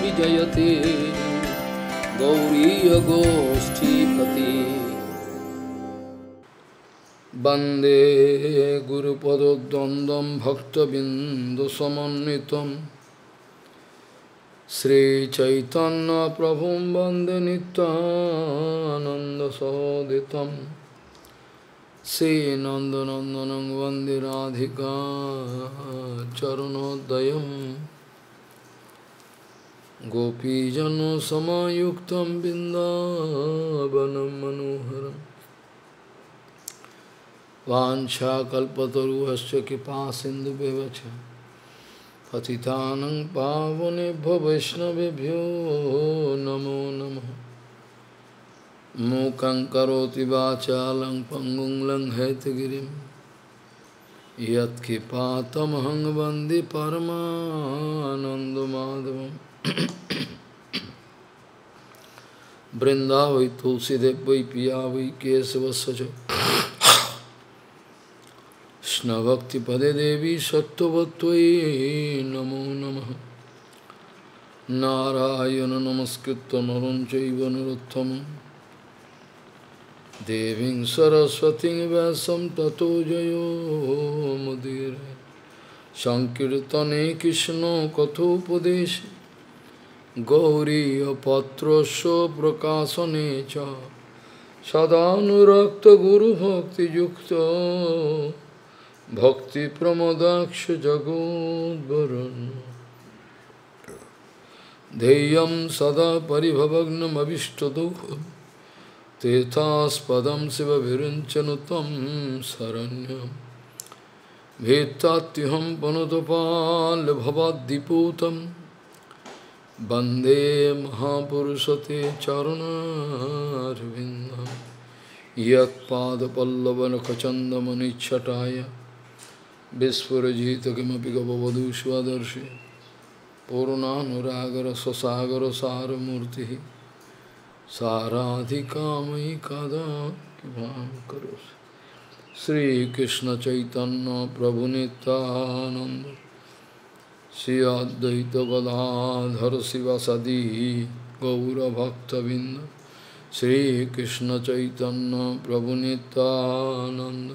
विजयते गौरीयगोष्ठीपति वन्दे गुरुपदद्वन्द्वं भक्तबिन्दुसमन्वितं श्रीचैतन्यप्रभुं वन्दे नित्यानन्दसाधितम् Sri Nandanandanang Vandiradhika Charanodayam Gopijano Samayuktam Bindavanam Manoharam Vancha Kalpataruhasya Kipa Sindhu Bevacha Patitanang Pavane Bhavishna Vibhyo Namo Namaha मूकं करोति वाचालं पङ्गुं लङ्घयतगिरिं यत्किपातमहं वन्दे परमानन्दमाधवम् वृंदा वै तुलसीदेव वै पिया वै केशवस्व कृष्ण भक्ति पदे देवी सत्वत्वयी नमो नमः नारायण नमस्कृत नरं चैव Deving Saraswati Vasam Tato Jayo Mudir Sankirtane Krishna Kathopadesh Gauri Patrasya Prakasane Cha Sadhanurakta Guru Bhakti Yukta Bhakti Pramadaksha Jagod Varana ध्येयं सदा परिभवग्नमभीष्टदुःखम् तीर्थास्पदम शिव विरुंचनुतम शरण्यम भेत्तात्युहम पुनुतपाल भवाद्दिपूतम वंदे महापुरुषते चरुणारविंदम यदपल्लवनखचंदमनिच्छटाया विस्फुजित किमपि गवधूष्वदर्शि पूर्णागर ससागर सारूर्ति साराधिकामयि कदा किं करोसि श्रीकृष्णचैतन्यप्रभुनितानन्द श्री सदी शिवसदी गौरभक्तबिन्द श्रीकृष्णचैतन्यप्रभुनितानन्द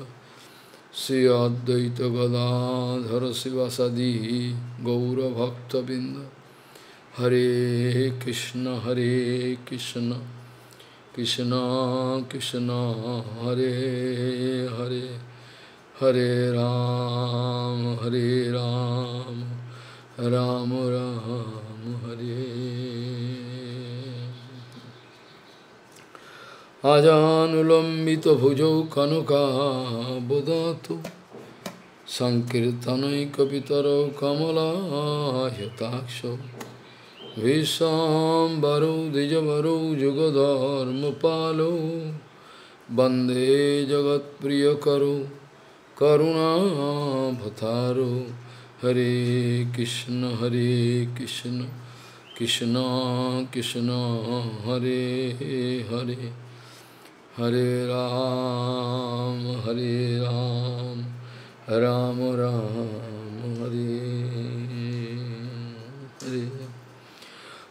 Shri अद्वैतगदाधर शिवसदी गौरभक्तबिन्द Hare Krishna Hare Krishna Krishna Krishna Hare Hare Hare Ram Hare Ram Ram Ram Hare Ajanulambita bhujau kanuka bodhatu Sankirtanai kapitaro kamala yatakshav Vishambaro Dijavaro Jugadharma Palo Bande Jagat Priyakaro Karuna Bhataro Hare Krishna Hare Krishna Krishna Krishna Hare Hare Hare Ram Hare Ram Ram Ram Hare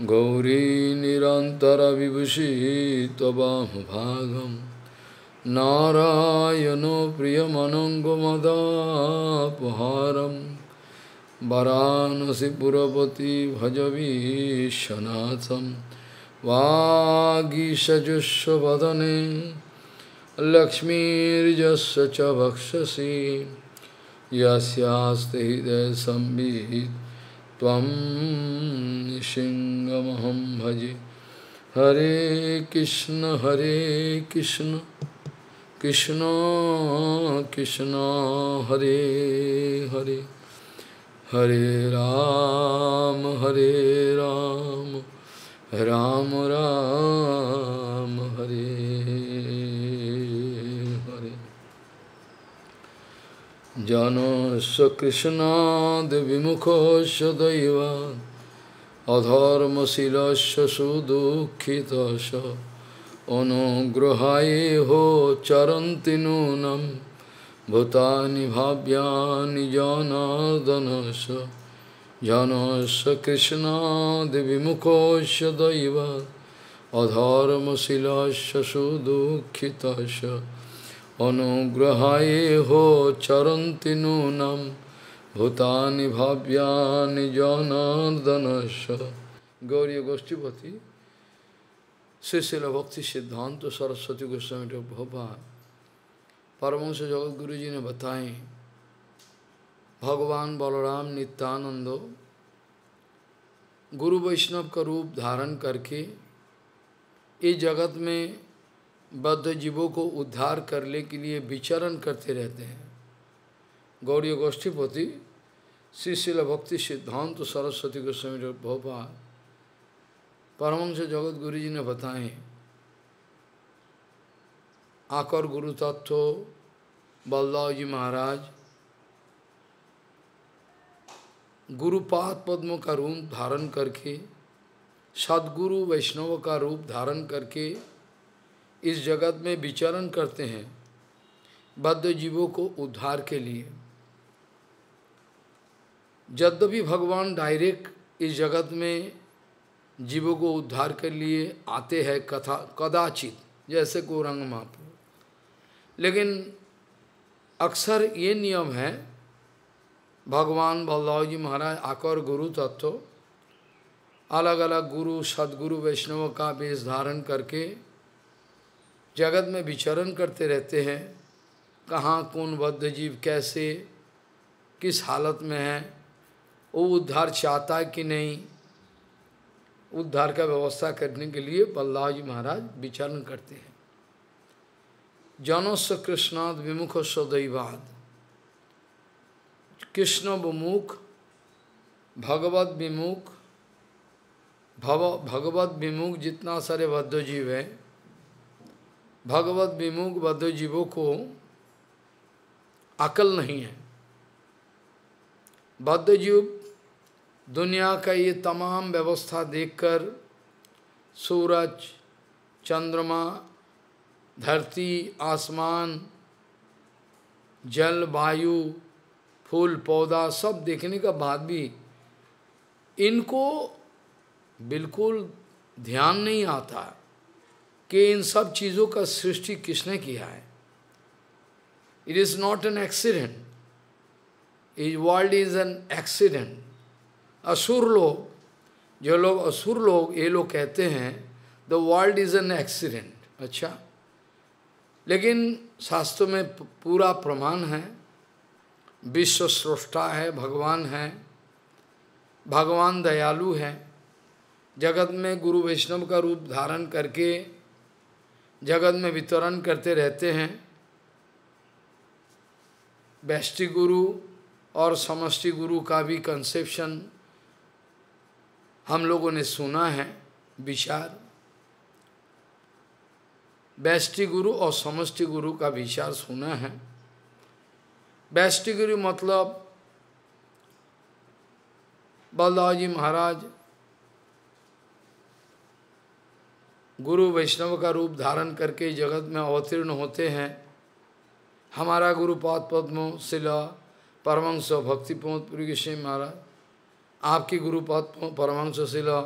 Gauri Nirantara Vibhushi Tabam Bhagam Narayano Priyamanangamadapaharam Varanasi Purapati Bhajavi Shanatham Vagishajushvadane Lakshmirjasya Bhakshasi Yasyaste Hidaya Sambhit त्वं भजे हरे कृष्ण हरे कृष्ण कृष्ण कृष्ण हरे हरे हरे राम हरे राम राम राम हरे जनस्य कृष्णाद्विमुखो सदैव अधर्मशिलस्य सुदुःखितस्य अनुग्रहाये हो चरन्ति नूनं भूतानि भाव्यानि जनार्दनस्य जनस्य कृष्णाद्विमुखो सदैव अधर्मशिलस्य सुदुःखितस्य अनुग्रहाये हो चरंति नूनम भूतानि भाव्यानि जनार्दनश गौरी गोष्ठीपति शिशिल भक्ति सिद्धांत सरस्वती गोस्वामी तो भोपाल परमंश जगत गुरु जी ने बताए भगवान बलराम नित्यानंदो गुरु वैष्णव का रूप धारण करके इस जगत में बद्ध जीवों को उद्धार करने के लिए विचरण करते रहते हैं गौरी गोष्ठीपति शिल भक्ति सिद्धांत सरस्वती गोस्वामी भोपाल परमंश जगत गुरु जी ने बताए आकर गुरु तत्व बलदाव जी महाराज गुरुपाद पद्म का रूप धारण करके सदगुरु वैष्णव का रूप धारण करके इस जगत में विचरण करते हैं बद्ध जीवों को उद्धार के लिए यद्यपि भगवान डायरेक्ट इस जगत में जीवों को उद्धार के लिए आते हैं कथा कदाचित जैसे गौरंग महाप्रभु लेकिन अक्सर ये नियम है भगवान बल्लाव जी महाराज आकर गुरु तत्व अलग अलग गुरु सदगुरु वैष्णव का वेश धारण करके जगत में विचरण करते रहते हैं कहाँ कौन बद्ध जीव कैसे किस हालत में है वो उद्धार चाहता है कि नहीं उद्धार का व्यवस्था करने के लिए बल्लाह जी महाराज विचरण करते हैं जनोस्व कृष्णाद विमुख सदैवाद कृष्ण विमुख भगवत विमुख भव भगवत विमुख जितना सारे बद्ध जीव हैं भगवत विमुख बद्ध जीवों को अकल नहीं है बद्ध जीव दुनिया का ये तमाम व्यवस्था देखकर सूरज चंद्रमा धरती आसमान जल वायु फूल पौधा सब देखने का बाद भी इनको बिल्कुल ध्यान नहीं आता कि इन सब चीज़ों का सृष्टि किसने किया है it is not an accident is world is an accident असुर लोग जो लोग असुर लोग ये लोग कहते हैं the world is an accident अच्छा लेकिन शास्त्रों में पूरा प्रमाण है विश्व स्रष्टा है भगवान है भगवान दयालु है जगत में गुरु वैष्णव का रूप धारण करके जगत में वितरण करते रहते हैं वैष्टि गुरु और समष्टि गुरु का भी कंसेप्शन हम लोगों ने सुना है विचार वैष्टि गुरु और समष्टि गुरु का विचार सुना है वैष्टि गुरु मतलब बलदाव जी महाराज गुरु वैष्णव का रूप धारण करके जगत में अवतीर्ण होते हैं हमारा गुरु पाद पद्म शिला परमंश भक्ति पुरी सिंह महाराज आपकी गुरु पाद परमंश शिला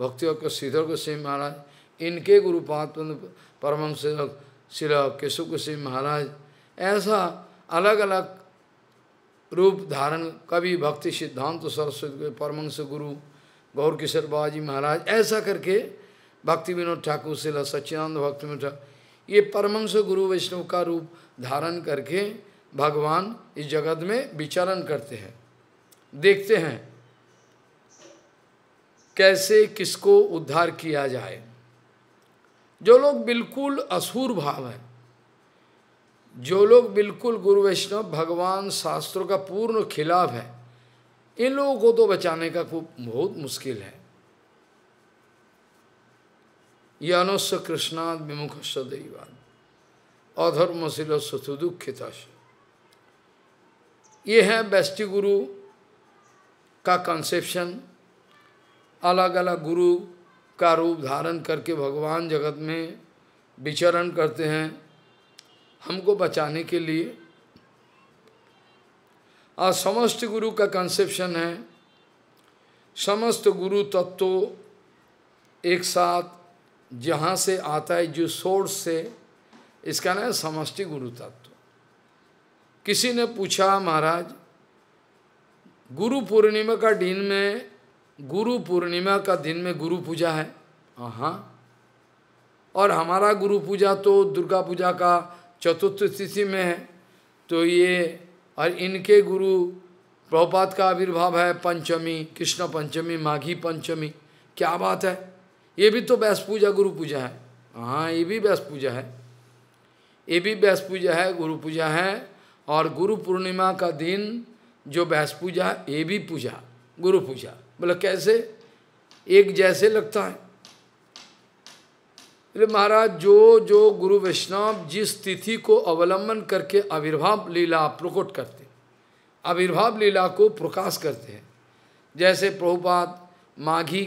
भक्ति श्रीधर को सिंह महाराज इनके गुरु पाद परमंश शिला केशव को सिंह महाराज ऐसा अलग अलग रूप धारण कवि भक्ति सिद्धांत सरस्वती परमंश गुरु गौर किशोर बाबाजी महाराज ऐसा करके भक्ति विनोद ठाकुर से सच्चिदानंद भक्ति विनोद ये परमंश गुरु वैष्णव का रूप धारण करके भगवान इस जगत में विचरण करते हैं देखते हैं कैसे किसको उद्धार किया जाए जो लोग बिल्कुल असुर भाव हैं जो लोग बिल्कुल गुरु वैष्णव भगवान शास्त्रों का पूर्ण खिलाफ है इन लोगों को तो बचाने का खूब बहुत मुश्किल है ज्ञानस्व कृष्णाद विमुख दैवाद अधर्मशील सुदुखिता ये है वैष्टि गुरु का कंसेप्शन अलग अलग गुरु का रूप धारण करके भगवान जगत में विचरण करते हैं हमको बचाने के लिए और समस्त गुरु का कंसेप्शन है समस्त गुरु तत्व एक साथ जहाँ से आता है जो सोर्स से इसका नाम समष्टि गुरु तत्व किसी ने पूछा महाराज गुरु पूर्णिमा का दिन में गुरु पूर्णिमा का दिन में गुरु पूजा है हाँ और हमारा गुरु पूजा तो दुर्गा पूजा का चतुर्थ तिथि में है तो ये और इनके गुरु प्रभुपात का आविर्भाव है पंचमी कृष्ण पंचमी माघी पंचमी क्या बात है ये भी तो व्यास पूजा गुरु पूजा है हाँ ये भी व्यास पूजा है ये भी व्यास पूजा है गुरु पूजा है और गुरु पूर्णिमा का दिन जो व्यास पूजा ये भी पूजा गुरु पूजा बोले कैसे एक जैसे लगता है बोले महाराज जो जो गुरु वैष्णव जिस तिथि को अवलंबन करके आविर्भाव लीला प्रकट करते आविर्भाव लीला को प्रकाश करते हैं जैसे प्रभुपाद माघी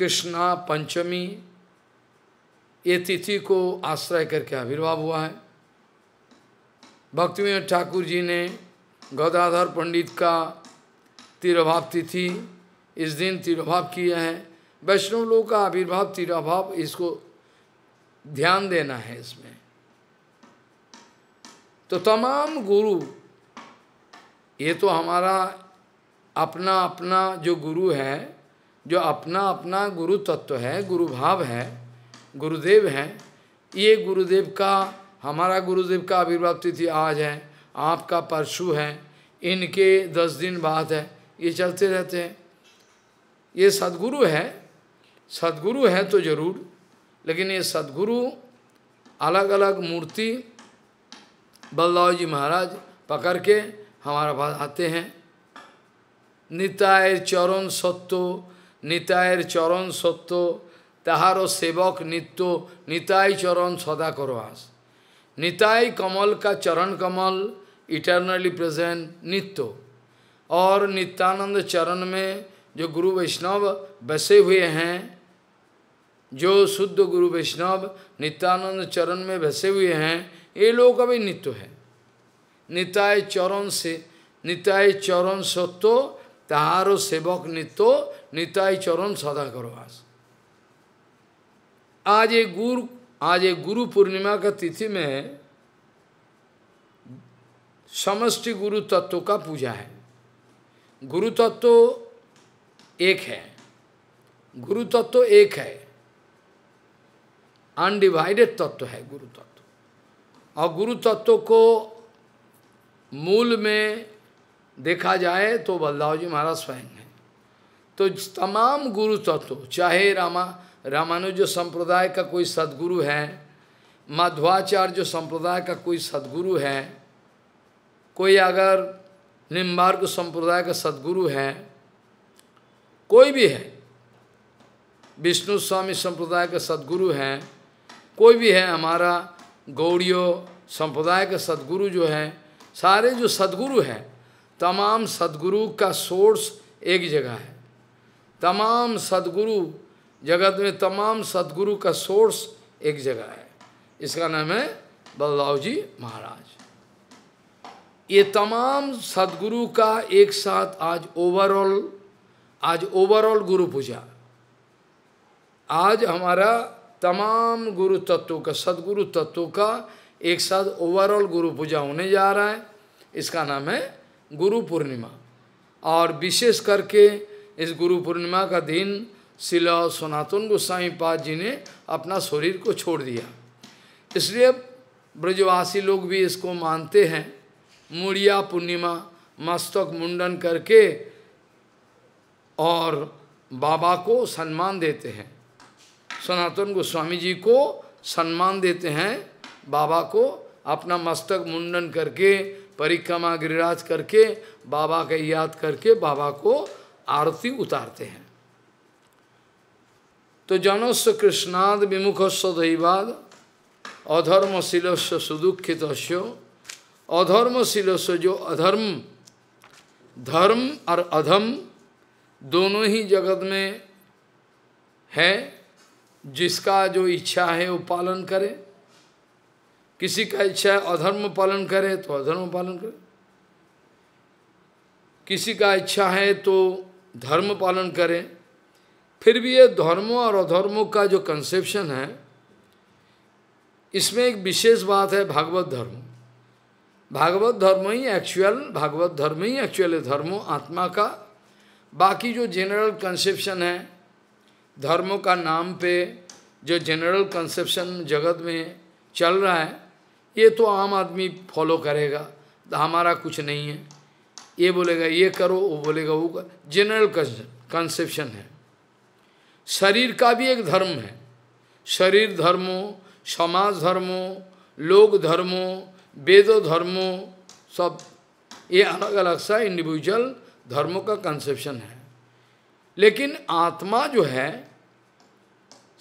कृष्णा पंचमी ये तिथि को आश्रय करके आविर्भाव हुआ है भक्तिवीन ठाकुर जी ने गदाधर पंडित का तिरभाव तिथि इस दिन तिरभाव किए हैं वैष्णव लोग का आविर्भाव तिरभाव इसको ध्यान देना है इसमें तो तमाम गुरु ये तो हमारा अपना अपना जो गुरु है जो अपना अपना गुरु तत्व है गुरु भाव है गुरुदेव है ये गुरुदेव का हमारा गुरुदेव का आविर्भाव तिथि आज है आपका परशु है इनके दस दिन बाद है ये चलते रहते हैं ये सदगुरु है सदगुरु है तो जरूर लेकिन ये सदगुरु अलग अलग मूर्ति बल्लाव जी महाराज पकड़ के हमारे पास आते हैं निताय चरण सत्तो নিতায়ের चरण সত্য তাহারও सेवक নিত্য नितय चरण सदा করো আস নিতাই কমল কা চরণ কমল इटर्नली प्रेजेंट नित्य और नित्यानंद चरण में जो गुरु वैष्णव बसे हुए हैं जो शुद्ध गुरु वैष्णव नित्यानंद चरण में बसे हुए हैं ये लोग का भी नित्य है नितय चरण से नितय चरण सत्यो तहारो सेवक नित्यो निताय चरण सदा करो आज आज एक गुरु आज एक गुरु पूर्णिमा का तिथि में समष्टि गुरु तत्व का पूजा है गुरु तत्व एक है गुरु तत्व एक है अनडिवाइडेड तत्व है गुरु तत्व और गुरु तत्व को मूल में देखा जाए तो बल्लाव जी महाराज स्वयं तो तमाम गुरु तत्व चाहे रामा रामानुज संप्रदाय का कोई सदगुरु है माध्वाचार्य संप्रदाय का कोई सदगुरु है कोई अगर निम्बार्क संप्रदाय का सदगुरु है कोई भी है विष्णु स्वामी संप्रदाय का सदगुरु हैं कोई भी है हमारा गौड़ियो संप्रदाय का सदगुरु जो हैं सारे जो सदगुरु हैं तमाम सदगुरु का सोर्स एक जगह है तमाम सदगुरु जगत में तमाम सदगुरु का सोर्स एक जगह है इसका नाम है बल्लाव जी महाराज ये तमाम सदगुरु का एक साथ आज ओवरऑल आज ओवरऑल गुरु पूजा आज हमारा तमाम गुरु तत्वों का सदगुरु तत्वों का एक साथ ओवरऑल गुरु पूजा होने जा रहा है इसका नाम है गुरु पूर्णिमा और विशेष करके इस गुरु पूर्णिमा का दिन शिला सनातन गोस्वामी पाद जी ने अपना शरीर को छोड़ दिया इसलिए ब्रजवासी लोग भी इसको मानते हैं मुड़िया पूर्णिमा मस्तक मुंडन करके और बाबा को सम्मान देते हैं सनातन गोस्वामी जी को सम्मान देते हैं बाबा को अपना मस्तक मुंडन करके परिक्रमा गिरिराज करके बाबा का याद करके बाबा को आरती उतारते हैं तो जनस्व कृष्णाद विमुखस्व दैवाद अधर्मशीलस्व सुदुखित अधर्मशीलस्व जो अधर्म धर्म और अधम दोनों ही जगत में है जिसका जो इच्छा है वो पालन करे किसी का इच्छा है अधर्म पालन करे तो अधर्म पालन करे किसी का इच्छा है तो धर्म पालन करें फिर भी ये धर्मों और अधर्मों का जो कंसेप्शन है इसमें एक विशेष बात है भागवत धर्म भागवत धर्म ही एक्चुअल भागवत धर्म ही एक्चुअल है धर्म आत्मा का बाकी जो जनरल कंसेप्शन है धर्मों का नाम पे जो जनरल कंसेप्शन जगत में चल रहा है ये तो आम आदमी फॉलो करेगा हमारा कुछ नहीं है ये बोलेगा ये करो वो बोलेगा वो कर जनरल कंसेप्शन है शरीर का भी एक धर्म है शरीर धर्मों समाज धर्मों लोक धर्मों वेदो धर्मों सब ये अलग अलग सा इंडिविजुअल धर्मों का कंसेप्शन है लेकिन आत्मा जो है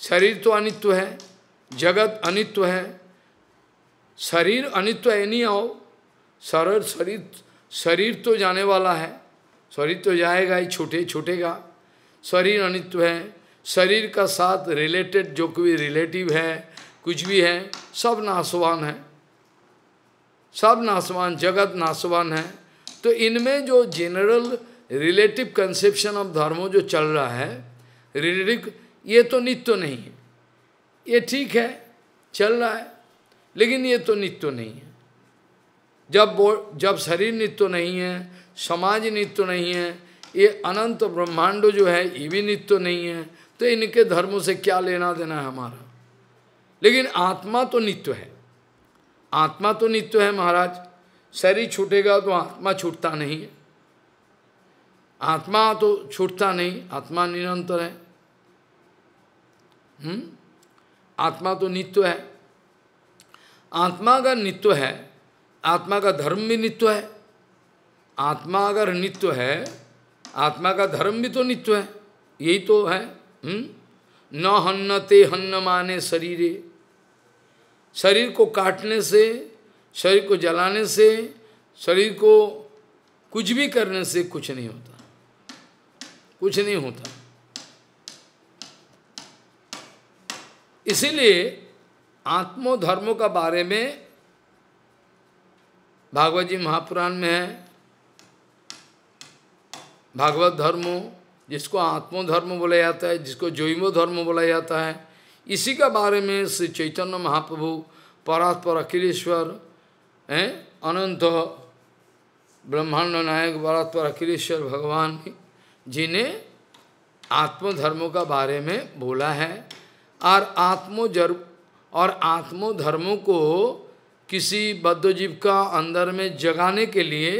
शरीर तो अनित्व है जगत अनित्व है शरीर अनित्व है नहीं आओ शरीर शरीर शरीर तो जाने वाला है शरीर तो जाएगा ही छोटे छूटेगा शरीर अनित्व है शरीर का साथ रिलेटेड जो कोई रिलेटिव है कुछ भी है सब नाशवान है सब नाशवान जगत नाशवान है तो इनमें जो जनरल रिलेटिव कंसेप्शन ऑफ धर्मों जो चल रहा है रिलेटिव ये तो नित्य नहीं है ये ठीक है चल रहा है लेकिन ये तो नित्य नहीं है जब जब शरीर नित्य तो नहीं है समाज नित्य तो नहीं है ये अनंत ब्रह्मांड जो है ये भी नित्य तो नहीं है तो इनके धर्मों से क्या लेना देना है हमारा लेकिन आत्मा तो नित्य है आत्मा तो नित्य है महाराज शरीर छूटेगा तो आत्मा छूटता नहीं है आत्मा तो छूटता नहीं आत्मा निरंतर है हुँ? हम्म? आत्मा तो नित्य है आत्मा का नित्य है आत्मा का धर्म भी नित्य है आत्मा अगर नित्य है आत्मा का धर्म भी तो नित्य है यही तो है हम्म? न न हन्नते हन्न माने शरीरे शरीर को काटने से शरीर को जलाने से शरीर को कुछ भी करने से कुछ नहीं होता कुछ नहीं होता इसीलिए आत्मोधर्मों का बारे में भागवत जी महापुराण में है भागवत धर्म जिसको आत्मधर्म बोला जाता है जिसको जैव धर्म बोला जाता है इसी का बारे में श्री चैतन्य महाप्रभु परात्पर अखिलेश्वर हैं अनंत ब्रह्मांड नायक परात्पर अखिलेश्वर भगवान जी ने आत्मधर्मों का बारे में बोला है और आत्मो और आत्मधर्मों को किसी बद्धजीव का अंदर में जगाने के लिए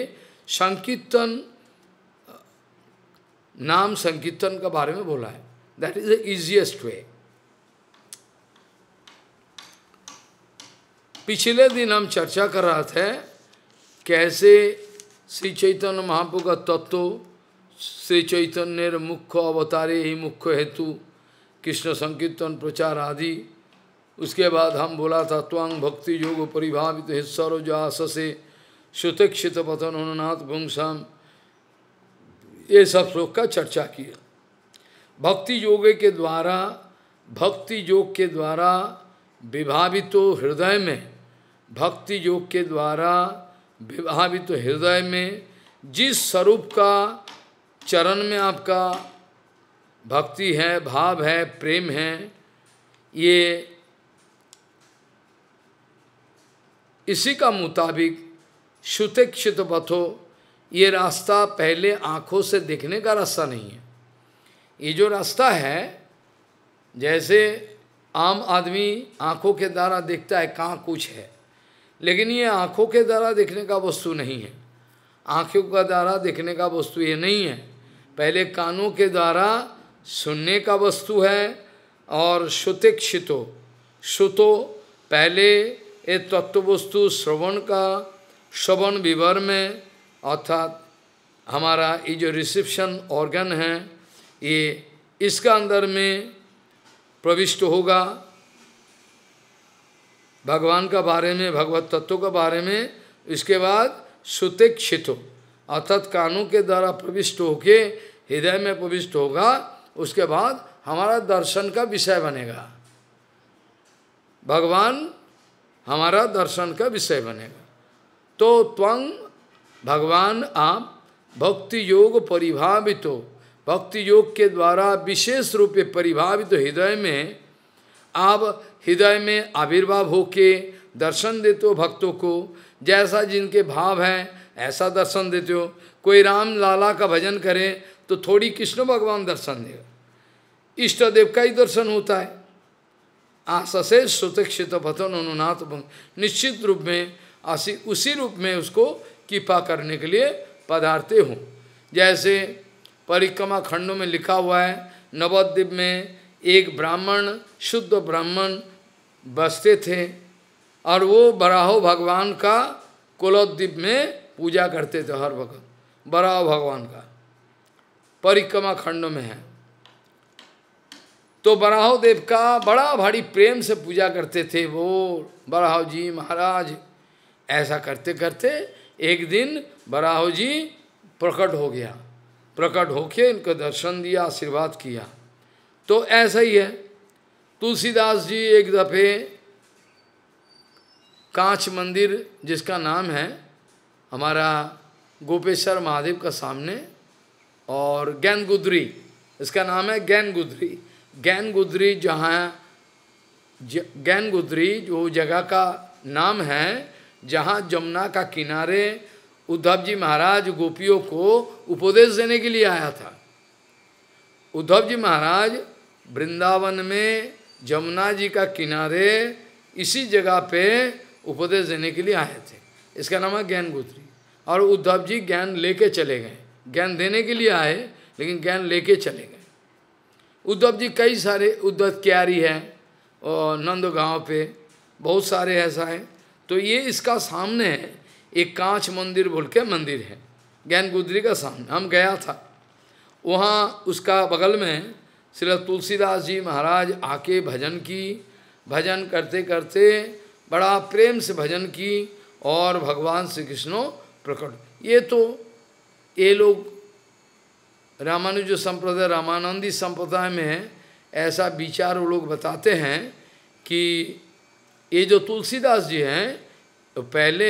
संकीर्तन नाम संकीर्तन के बारे में बोला है that is the easiest way पिछले दिन हम चर्चा कर रहे थे कैसे श्री चैतन्य महाप्रु का तत्व श्री चैतन्य मुख्य अवतारे ही मुख्य हेतु कृष्ण संकीर्तन प्रचार आदि उसके बाद हम बोला था त्वांग भक्ति योग परिभावित हिस्सरोजा ससे सुतिक्षित पतन अनुनाथ भुंसम ये सब श्लोक का चर्चा किया भक्ति योग के द्वारा भक्ति योग के द्वारा विभावित हृदय में भक्ति योग के द्वारा विभावित हृदय में जिस स्वरूप का चरण में आपका भक्ति है भाव है प्रेम है ये इसी का मुताबिक श्रुतिक्षित पथो ये रास्ता पहले आँखों से देखने का रास्ता नहीं है ये जो रास्ता है जैसे आम आदमी आँखों के द्वारा देखता है कहाँ कुछ है लेकिन ये आँखों के द्वारा देखने का वस्तु नहीं है आँखों का द्वारा देखने का वस्तु ये नहीं है पहले कानों के द्वारा सुनने का वस्तु है और श्रुतिक्षितो श्रुतो पहले ये तत्व वस्तु श्रवण का श्रवण विवर में अर्थात हमारा ये जो रिसेप्शन ऑर्गन है ये इसका अंदर में प्रविष्ट होगा भगवान का बारे में भगवत तत्व का बारे में इसके बाद सुतिक्षित अर्थात कानों के द्वारा प्रविष्ट होके हृदय में प्रविष्ट होगा उसके बाद हमारा दर्शन का विषय बनेगा भगवान हमारा दर्शन का विषय बनेगा तो त्वंग भगवान आप भक्ति योग परिभावित हो भक्ति योग के द्वारा विशेष रूप से परिभावित हृदय में आप हृदय में आविर्भाव होके दर्शन देते हो भक्तों को जैसा जिनके भाव हैं ऐसा दर्शन देते हो कोई राम लाला का भजन करे तो थोड़ी कृष्ण भगवान दर्शन देगा इष्ट देव का ही दर्शन होता है आशसे सुतिक्षित भतन अनुनाथ निश्चित रूप में आशी उसी रूप में उसको कृपा करने के लिए पधारते हों जैसे परिक्रमा खंडों में लिखा हुआ है नवद्वीप में एक ब्राह्मण शुद्ध ब्राह्मण बसते थे और वो बराहो भगवान का कुलोद्वीप में पूजा करते थे हर वक्त बराहो भगवान का परिक्रमा खंड में है तो बराहो देव का बड़ा भारी प्रेम से पूजा करते थे वो बराहो जी महाराज ऐसा करते करते एक दिन बराहो जी प्रकट हो गया प्रकट होके इनको दर्शन दिया आशीर्वाद किया तो ऐसा ही है तुलसीदास जी एक दफ़े कांच मंदिर जिसका नाम है हमारा गोपेश्वर महादेव का सामने और गैन गुदरी इसका नाम है गैन गुदरी ज्ञान गुदरी जहाँ ज्ञान गुदरी जो जगह का नाम है जहाँ जमुना का किनारे उद्धव जी महाराज गोपियों को उपदेश देने के लिए आया था उद्धव जी महाराज वृंदावन में जमुना जी का किनारे इसी जगह पे उपदेश देने के लिए आए थे इसका नाम है ज्ञान गुदरी और उद्धव जी ज्ञान लेके चले गए ज्ञान देने के लिए आए लेकिन ज्ञान लेके चले गए उद्धव जी कई सारे उद्धव क्यारी है और नंद पे बहुत सारे ऐसा है तो ये इसका सामने है एक कांच मंदिर बोल के मंदिर है ज्ञान गुदरी का सामने हम गया था वहाँ उसका बगल में श्री तुलसीदास जी महाराज आके भजन की भजन करते करते बड़ा प्रेम से भजन की और भगवान श्री कृष्णो प्रकट ये तो ये लोग रामानुज संप्रदाय रामानंदी संप्रदाय में ऐसा विचार वो लोग बताते हैं कि ये जो तुलसीदास जी हैं तो पहले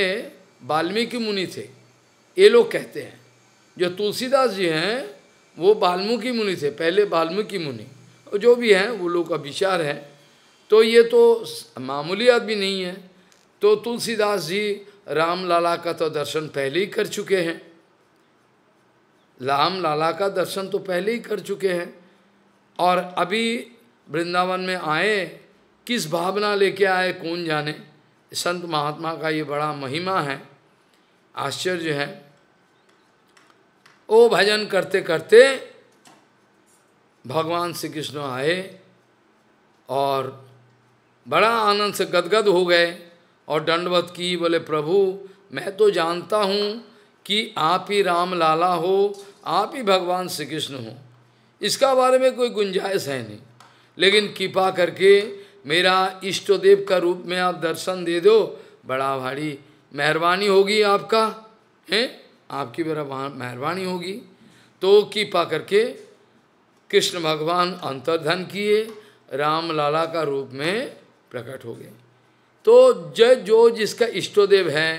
वाल्मीकि मुनि थे ये लोग कहते हैं जो तुलसीदास जी हैं वो वाल्मीकि मुनि थे पहले वाल्मीकि मुनि जो भी हैं वो लोग का विचार है तो ये तो मामूली आदमी नहीं है तो तुलसीदास जी राम का तो दर्शन पहले ही कर चुके हैं राम लाला का दर्शन तो पहले ही कर चुके हैं और अभी वृंदावन में आए किस भावना लेके आए कौन जाने संत महात्मा का ये बड़ा महिमा है आश्चर्य है ओ भजन करते करते भगवान श्री कृष्ण आए और बड़ा आनंद से गदगद हो गए और दंडवत की बोले प्रभु मैं तो जानता हूँ कि आप ही राम लाला हो आप ही भगवान श्री कृष्ण हो इसका बारे में कोई गुंजाइश है नहीं लेकिन कृपा करके मेरा इष्ट देव का रूप में आप दर्शन दे दो बड़ा भारी मेहरबानी होगी आपका है आपकी बड़ा मेहरबानी होगी तो कृपा करके कृष्ण भगवान अंतर्धन किए राम लाला का रूप में प्रकट हो गए तो जय जो जिसका इष्टोदेव है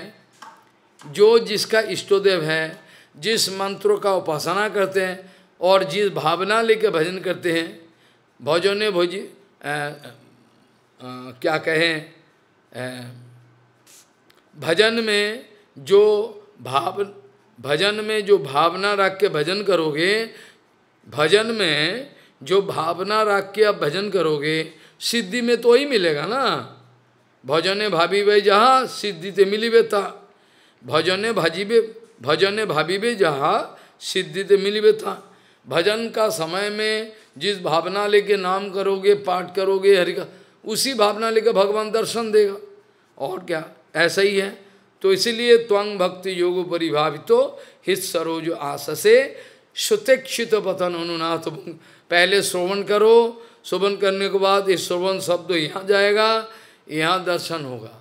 जो जिसका इष्टोदेव है जिस मंत्रों का उपासना करते हैं और जिस भावना लेकर भजन करते हैं भोजन भोज क्या कहें आ, भजन में जो भाव भजन में जो भावना रख के भजन करोगे भजन में जो भावना रख के आप भजन करोगे सिद्धि में तो ही मिलेगा ना भजने भाभी भाई जहाँ सिद्धि तो मिली बेता था भजने भाजी वे भाभी भी जहाँ सिद्धि तो मिली था भजन का समय में जिस भावना लेके नाम करोगे पाठ करोगे हरि का उसी भावना लेकर भगवान दर्शन देगा और क्या ऐसा ही है तो इसीलिए त्वंग भक्ति योग परिभावितो हित सरोज आस से सुतिक्षित पतन अनुनाथ पहले श्रवण करो श्रोवण करने के बाद ये श्रवण शब्द यहाँ जाएगा यहाँ दर्शन होगा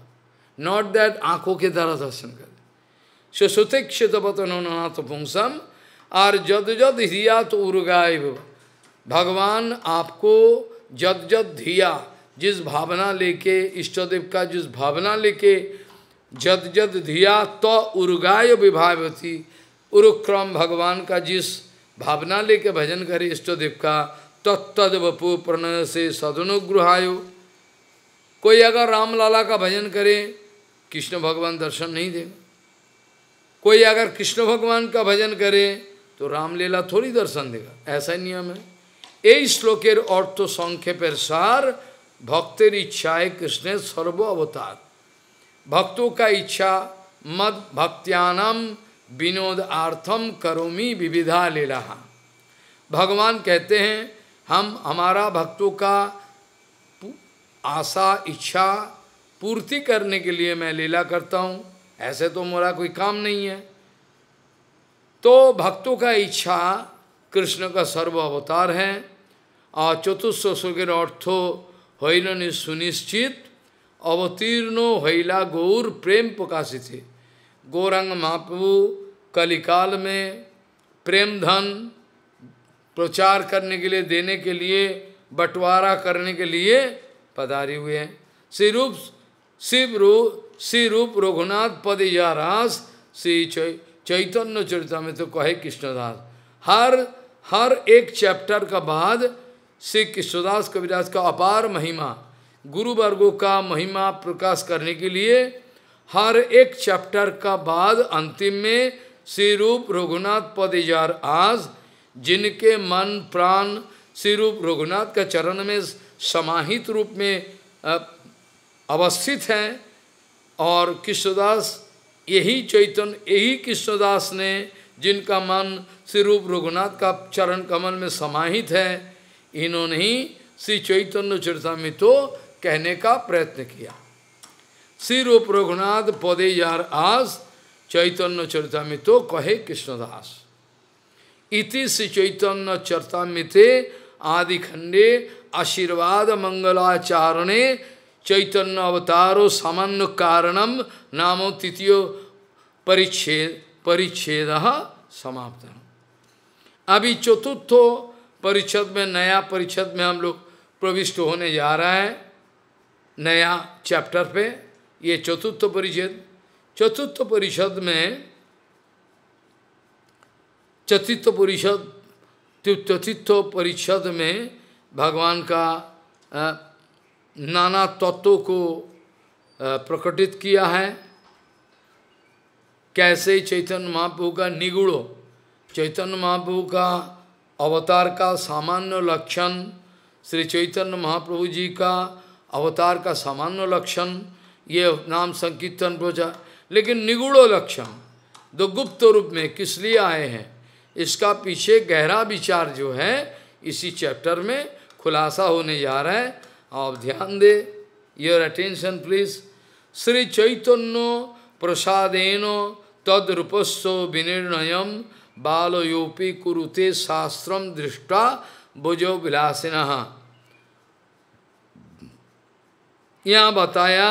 नॉट दैट आंखों के द्वारा दर्शन कर पतन क्षितपतनुनाथ पुंसम और जद जद धिया तो उर्गाय भगवान आपको जद जद धिया जिस भावना लेके इष्टदेव का जिस भावना लेके जद जद धिया तो उर्गाय विभावती उरुक्रम भगवान का जिस भावना लेके भजन करे इष्टदेव का तत्तद तो वपु प्रणय से सदनुग्रहायो कोई अगर रामलाला का भजन करे कृष्ण भगवान दर्शन नहीं देंगे कोई अगर कृष्ण भगवान का भजन करे तो रामलीला थोड़ी दर्शन देगा ऐसा नियम है এই শ্লোকের অর্থ সংক্ষেপের সার ভক্তের इच्छाए कृष्ण सर्व अवतार भक्तों का इच्छा मद भक्त्यानम विनोद आर्थम करोमी विविधा लीला भगवान कहते हैं हम हमारा भक्तों का आशा इच्छा पूर्ति करने के लिए मैं लीला करता हूँ ऐसे तो मेरा कोई काम नहीं है तो भक्तों का इच्छा कृष्ण का सर्व अवतार है और चतुर्थ श्लोक अर्थ हईन सुनिश्चित अवतीर्णो हईला गौर प्रेम प्रकाशित है गौरंग महाप्रभु कलिकाल में प्रेम धन प्रचार करने के लिए देने के लिए बंटवारा करने के लिए पधारे हुए हैं श्री रूप शिव रूप श्री रूप रघुनाथ पद या रास श्री चैतन्य चरिता में तो कहे कृष्णदास हर हर एक चैप्टर का बाद श्री कृष्णदास कविराज का अपार महिमा गुरु वर्गो का महिमा प्रकाश करने के लिए हर एक चैप्टर का बाद अंतिम में श्री रूप रघुनाथ पद यार आज जिनके मन प्राण श्री रूप रघुनाथ का चरण में समाहित रूप में अवस्थित हैं और कृष्णदास यही चैतन्य यही कृष्णदास ने जिनका मन श्री रूप रघुनाथ का चरण कमल में समाहित है इन्होंने ही श्री चैतन्य चरतामितो कहने का प्रयत्न किया श्री रूप रघुनाथ पौधे यार आस चैतन्य चरतामितो कहे कृष्णदास इति श्री चैतन्य चरतामिते आदि खंडे आशीर्वाद मंगलाचारणे चैतन्य अवतारो सामान्य कारणम नामो तृतीय परिच्छेद परिच्छेद समाप्त अभी चतुर्थ परिच्छद में नया परिच्छद में हम लोग प्रविष्ट होने जा रहा है नया चैप्टर पे ये चतुर्थ परिच्छेद चतुर्थ परिषद में चतुर्थ परिषद चतुर्थ परिषद में भगवान का नाना तत्वों को प्रकटित किया है कैसे चैतन्य महाप्रभु का निगुड़ो चैतन्य महाप्रभु का अवतार का सामान्य लक्षण श्री चैतन्य महाप्रभु जी का अवतार का सामान्य लक्षण ये नाम संकीर्तन प्रोजा लेकिन निगुड़ो लक्षण दो गुप्त रूप में किस लिए आए हैं इसका पीछे गहरा विचार जो है इसी चैप्टर में खुलासा होने जा रहा है of Dhyande, your attention please. Sri Chaitanya Prasadeno Tad Rupasso Vinirnayam Balo Yopi Kurute Sastram Drishta Bojo Vilasinaha. यहाँ बताया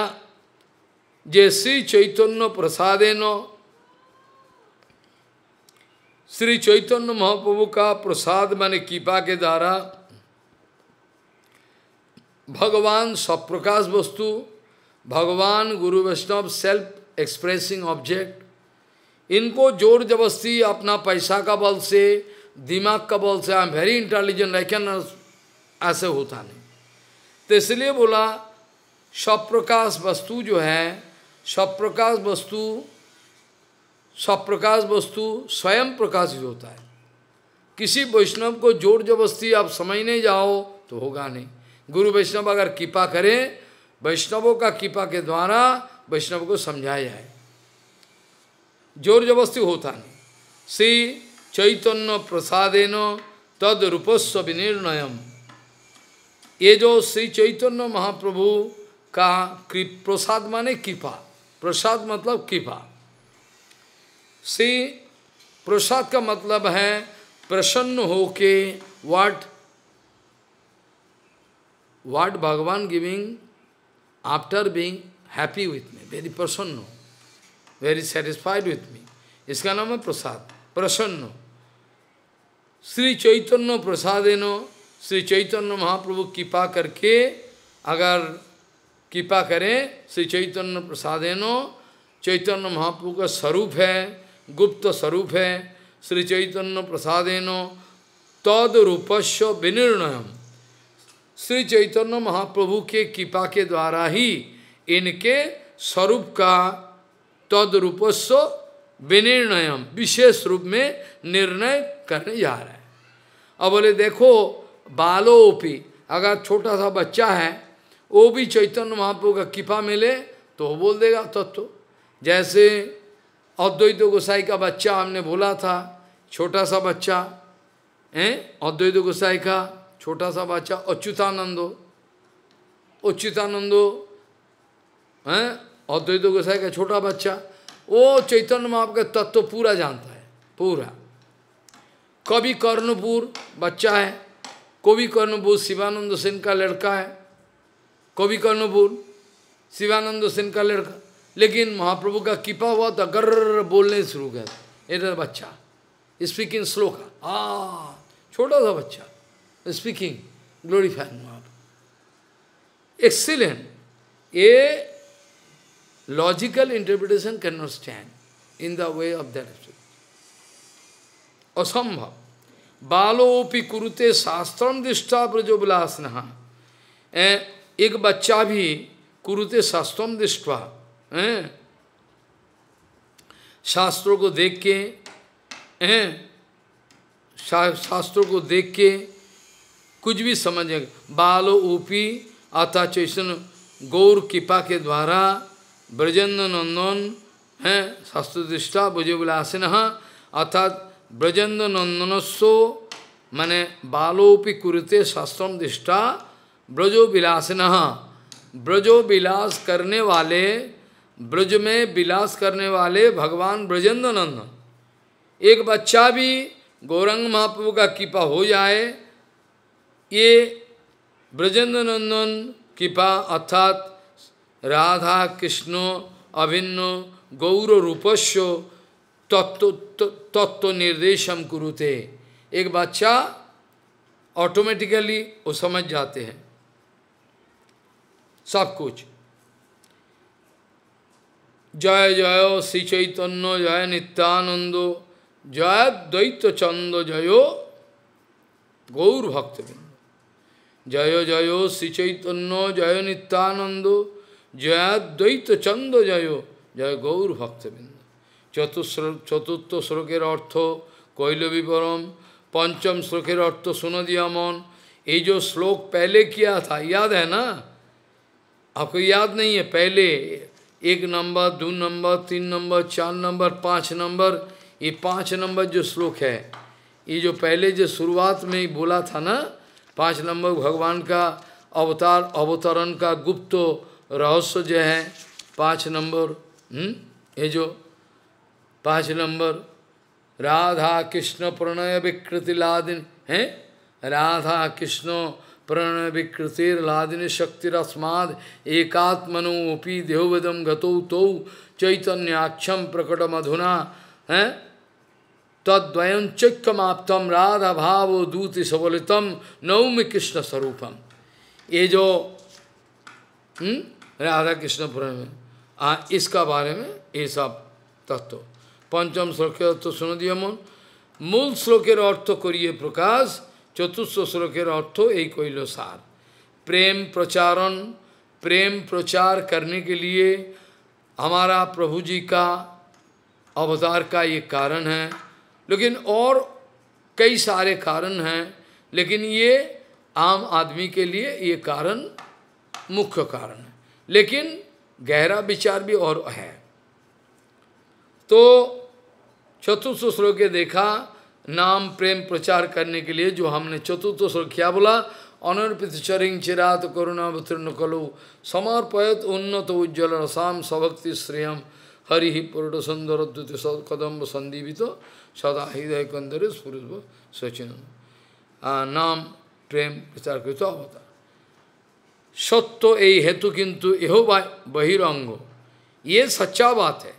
जैसे चैतन्य प्रसादेन श्री चैतन्य महाप्रभु का प्रसाद माने कृपा के द्वारा भगवान स्वप्रकाश वस्तु भगवान गुरु वैष्णव सेल्फ एक्सप्रेसिंग ऑब्जेक्ट इनको जोर जबरस्ती अपना पैसा का बल से दिमाग का बल से I am very intelligent I can ऐसे होता नहीं तो इसलिए बोला स्वप्रकाश वस्तु जो है स्वप्रकाश वस्तु स्वप्रकाश वस्तु स्वयं प्रकाशित होता है किसी वैष्णव को जोर जबरस्ती आप समझ नहीं जाओ तो होगा नहीं गुरु वैष्णव अगर कृपा करें वैष्णवों का कृपा के द्वारा वैष्णव को समझाया जाए जोर जबरस्ती होता नहीं श्री चैतन्य प्रसादेन तद रूपस्व विनिर्णयम ये जो श्री चैतन्य महाप्रभु का प्रसाद माने कृपा प्रसाद मतलब कृपा श्री प्रसाद का मतलब है प्रसन्न होके वाट what Bhagavan giving after being happy with me, very prasanna, very satisfied with me. Iska nama prasad, prasanna. Sri Chaitanya prasadeno, Sri Chaitanya Mahaprabhu kipa karke, agar kipa kare, Sri Chaitanya prasadeno, Chaitanya Mahaprabhu ka sarup hai, gupta sarup hai, Sri Chaitanya prasadeno, tad rupasya vinirnayam. Shri चैतन्य महाप्रभु के कृपा के द्वारा ही इनके स्वरूप का तदरूपस्व विनिर्णय विनिर्णयम विशेष रूप में निर्णय करने जा रहे हैं अब बोले देखो बालोपी अगर छोटा सा बच्चा है वो भी चैतन्य महाप्रभु का कृपा मिले तो वो बोल देगा तत्व तो। जैसे अद्वैत गोसाई का बच्चा हमने बोला था छोटा सा बच्चा हैं अद्वैत गोसाई का छोटा सा बच्चा अच्युतानंदो अच्युतानंदो है अद्वैत गोसाई का छोटा बच्चा वो चैतन्य महाप का तत्व तो पूरा जानता है पूरा कवि कर्णपुर बच्चा है कवि कर्णपुर शिवानंद सेन का लड़का है कवि कर्णपुर शिवानंद सेन का लड़का लेकिन महाप्रभु का कृपा हुआ तो गर्र बोलने शुरू कर इधर बच्चा स्पीकिंग स्लो का आ छोटा सा बच्चा speaking, glorifying Mahaprabhu. Excellent. A logical interpretation cannot stand in the way of that. Asambhav. बालोपि कुरुते शास्त्रम दृष्टा ब्रजोबिलास नहा एक बच्चा kurute sastram dishta. Shastra ko dekke. Shastra ko dekke. को देख के कुछ भी समझ बालो ऊपी अथा चैसन गौर कृपा के द्वारा ब्रजेंद्र नंदन हैं शास्त्रदृष्टा भुजविलासन अर्थात ब्रजेंद्र नंदनस्व मैने बालोपी कुरुते शास्त्र दृष्टा ब्रजो विलासन ब्रजो विलास करने वाले ब्रज में विलास करने वाले भगवान ब्रजेंद्र नंदन एक बच्चा भी गौरंग महाप्रभु का कृपा हो जाए ये ब्रजेंद्र नंदन कृपा अर्थात राधा कृष्ण अभिन्न गौर रूपस्व तत्व तत्व निर्देशम कुरुते एक बच्चा ऑटोमेटिकली वो समझ जाते हैं सब कुछ जय जय श्री चैतन्य जय नित्यानंद जय द्वैत चंद जयो गौर भक्तबिंद जय जय श्री चैतन्य जय नित्यानंद जयाद्वैत चंद जय जय गौर भक्तबिंद চতুশ্র चतुर्थ শ্লোকের अर्थ कैल বিবরম पंचम श्लोक अर्थ सुन दिया मन ये जो श्लोक पहले किया था याद है ना आपको याद नहीं है पहले एक नंबर दो नंबर तीन नंबर चार नंबर पाँच नंबर ये पाँच नंबर जो श्लोक है ये जो पहले जो शुरुआत में ही बोला था ना पाँच नंबर भगवान का अवतार अवतरण का गुप्त रहस्य जो है पाँच नंबर हम्म, ये जो पाँच नंबर राधा कृष्ण प्रणय विकृति लादिन है राधा कृष्ण प्रणय विकृतिर लादिनी शक्तिरस्माद एकात्मनोपी देहोवेदम गतौ तौ चैतन्याक्षम प्रकटमधुना है तद्वयं चैक्यमाप्तम राधा भाव दूति सबलितम नवमी कृष्ण स्वरूपम ये जो हुँ? हम्म, राधा कृष्ण पुराण में आ, इसका बारे में ये सब तत्व पंचम श्लोक अर्थ सुनो दिए मन मूल श्लोकर अर्थ करिए प्रकाश श्लोक अर्थ অর্থ यही কইল सार प्रेम प्रचारण प्रेम प्रचार करने के लिए हमारा प्रभु जी का अवतार का ये कारण है लेकिन और कई सारे कारण हैं लेकिन ये आम आदमी के लिए ये कारण मुख्य कारण है लेकिन गहरा विचार भी और है तो चतुर्थ श्लोक के देखा नाम प्रेम प्रचार करने के लिए जो हमने चतुर्थ श्लोक क्या बोला अनर्पित चरिंग चिरात करुणा वितीर्ण कलु समर्पयत उन्नत उज्ज्वल रसाम सभक्ति श्रेयम हरि पुरुष सुंदर द्वित कदम्ब संदीवित सदा हृदय के अंदर सचिन नाम प्रेम प्रचार कृत अवतार सत्य यही हेतु किंतु यहो बहिरंग ये सच्चा बात है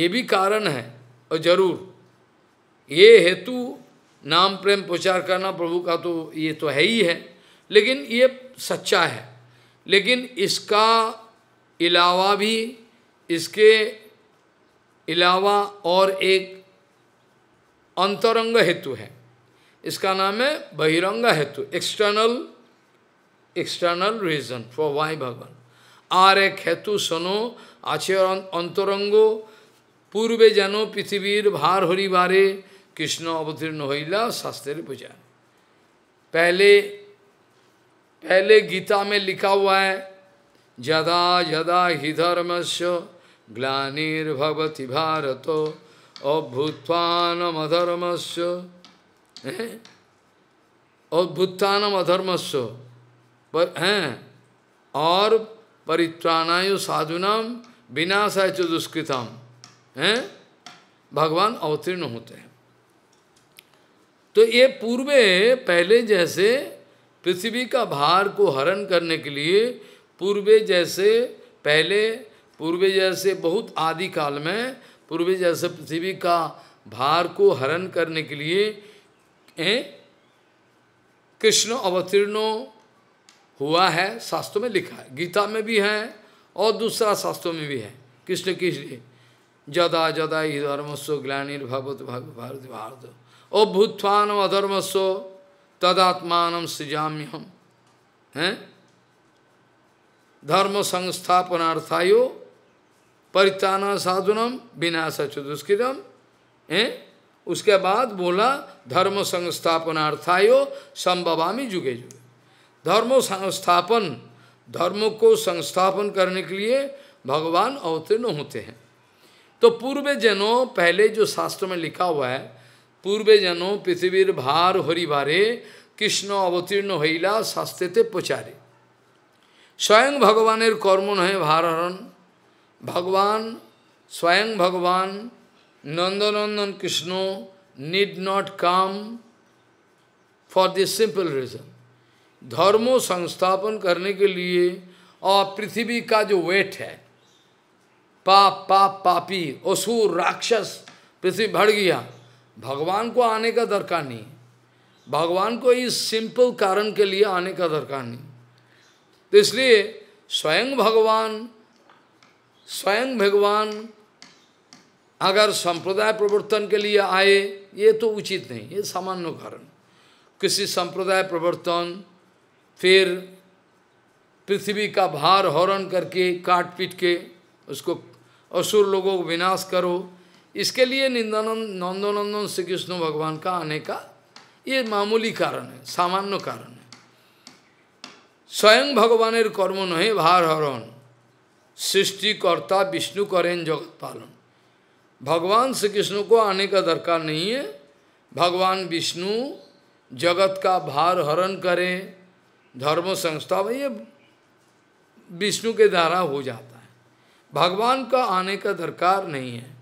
ये भी कारण है और जरूर ये हेतु नाम प्रेम प्रचार करना प्रभु का तो ये तो है ही है लेकिन ये सच्चा है लेकिन इसका अलावा भी इसके अलावा और एक अंतरंग हेतु है इसका नाम है बहिरंग हेतु external external reason for why भगवान आर एक हेतु सनो आचे अंतरंगो पूर्वे जनो पृथ्वीर भार हरि बारे कृष्ण अवतीर्ण होइला शास्त्र पूजा पहले पहले गीता में लिखा हुआ है जदा जदा ही धर्मस्व ग्लानिर्भवती भारत अभूत्वानम अधर्मस्व अभूत्वानम अधर्मस्व पर हैं और परित्राणायु साधुनाम विनाशाय चुदुष्कृतम हैं भगवान अवतीर्ण होते हैं तो ये पूर्वे पहले जैसे पृथ्वी का भार को हरण करने के लिए पूर्वे जैसे पहले पूर्वे जैसे बहुत आदि काल में पूर्वी जैसे पृथ्वी का भार को हरण करने के लिए कृष्ण अवतीर्ण हुआ है शास्त्रों में लिखा है गीता में भी है और दूसरा शास्त्रों में भी है कृष्ण किस लिए जदा जदा ही धर्मस्व ग्लानी भगवत भगव भारत भारत ओ अधर्मस्व तदात्मान सृजाम्य हम हैं धर्म संस्थापनार्थायो परिताना साधुनम विनाश चतुष्कितम ए उसके बाद बोला धर्म संस्थापनार्थायो संभवामी जुगे जुगे धर्म संस्थापन धर्म को संस्थापन करने के लिए भगवान अवतीर्ण होते हैं तो पूर्व जनों पहले जो शास्त्र में लिखा हुआ है पूर्व जनों पृथ्वीर भार हरिभारे अवतीर्ण অবতীর্ণ হইলা শাস্তেতে প্রচারে स्वयं भगवान कर्म নহে भारहरण भगवान स्वयं भगवान नंदनंदन Krishna need not come for this simple reason धर्मो संस्थापन करने के लिए और पृथ्वी का जो वेट है पाप पाप पापी असुर राक्षस पृथ्वी भर गया भगवान को आने का दरकार नहीं भगवान को इस सिंपल कारण के लिए आने का दरकार नहीं तो इसलिए स्वयं भगवान स्वयं भगवान अगर संप्रदाय प्रवर्तन के लिए आए ये तो उचित नहीं ये सामान्य कारण किसी संप्रदाय प्रवर्तन फिर पृथ्वी का भार हरण करके काट पीट के उसको असुर लोगों को विनाश करो इसके लिए निंदानंद नंदोनंदन श्री कृष्ण भगवान का आने का ये मामूली कारण है सामान्य कारण है स्वयं भगवान कर्म नहीं भार हरण सृष्टिकर्ता विष्णु करें जगत पालन भगवान श्री कृष्ण को आने का दरकार नहीं है भगवान विष्णु जगत का भार हरण करें धर्म संस्था ये विष्णु के द्वारा हो जाता है भगवान का आने का दरकार नहीं है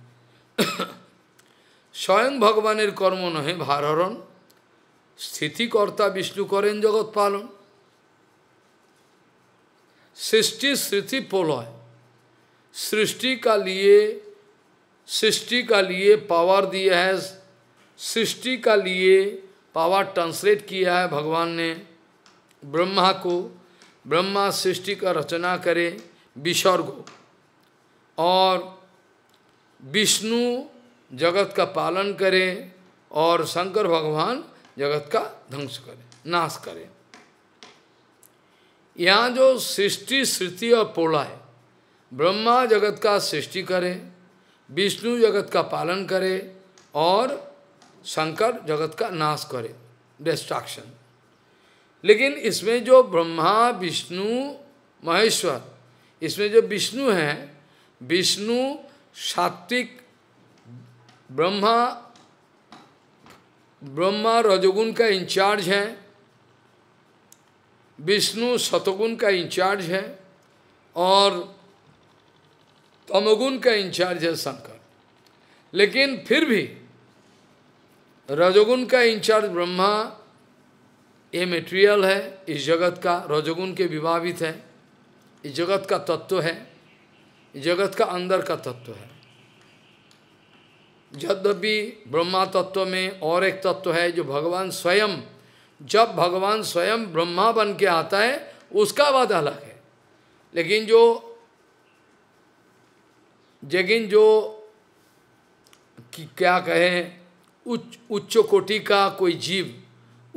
स्वयं भगवान कर्म नहे भार हरण स्थितिकर्ता विष्णु करें जगत पालन सृष्टि स्थिति প্রলয় सृष्टि का लिए सृष्टि का लिए पावर दिया है सृष्टि का लिए पावर ट्रांसलेट किया है भगवान ने ब्रह्मा को ब्रह्मा सृष्टि का रचना करे विसर्ग और विष्णु जगत का पालन करे और शंकर भगवान जगत का ध्वंस करे नाश करे यहाँ जो सृष्टि श्रुति और पोला है ब्रह्मा जगत का सृष्टि करे विष्णु जगत का पालन करे और शंकर जगत का नाश करे डिस्ट्रैक्शन लेकिन इसमें जो ब्रह्मा विष्णु महेश्वर इसमें जो विष्णु हैं विष्णु सात्विक ब्रह्मा ब्रह्मा रजोगुण का इंचार्ज है विष्णु शतगुण का इंचार्ज है और तमगुण का इंचार्ज है शंकर लेकिन फिर भी रजोगुण का इंचार्ज ब्रह्मा ये मेटेरियल है इस जगत का रजोगुण के विभावित है इस जगत का तत्व है जगत का अंदर का तत्व है यद्यपि ब्रह्मा तत्व में और एक तत्व है जो भगवान स्वयं जब भगवान स्वयं ब्रह्मा बन के आता है उसका बाद अलग है लेकिन जो जगिन जो कि क्या कहें उच्च उच्च कोटि का कोई जीव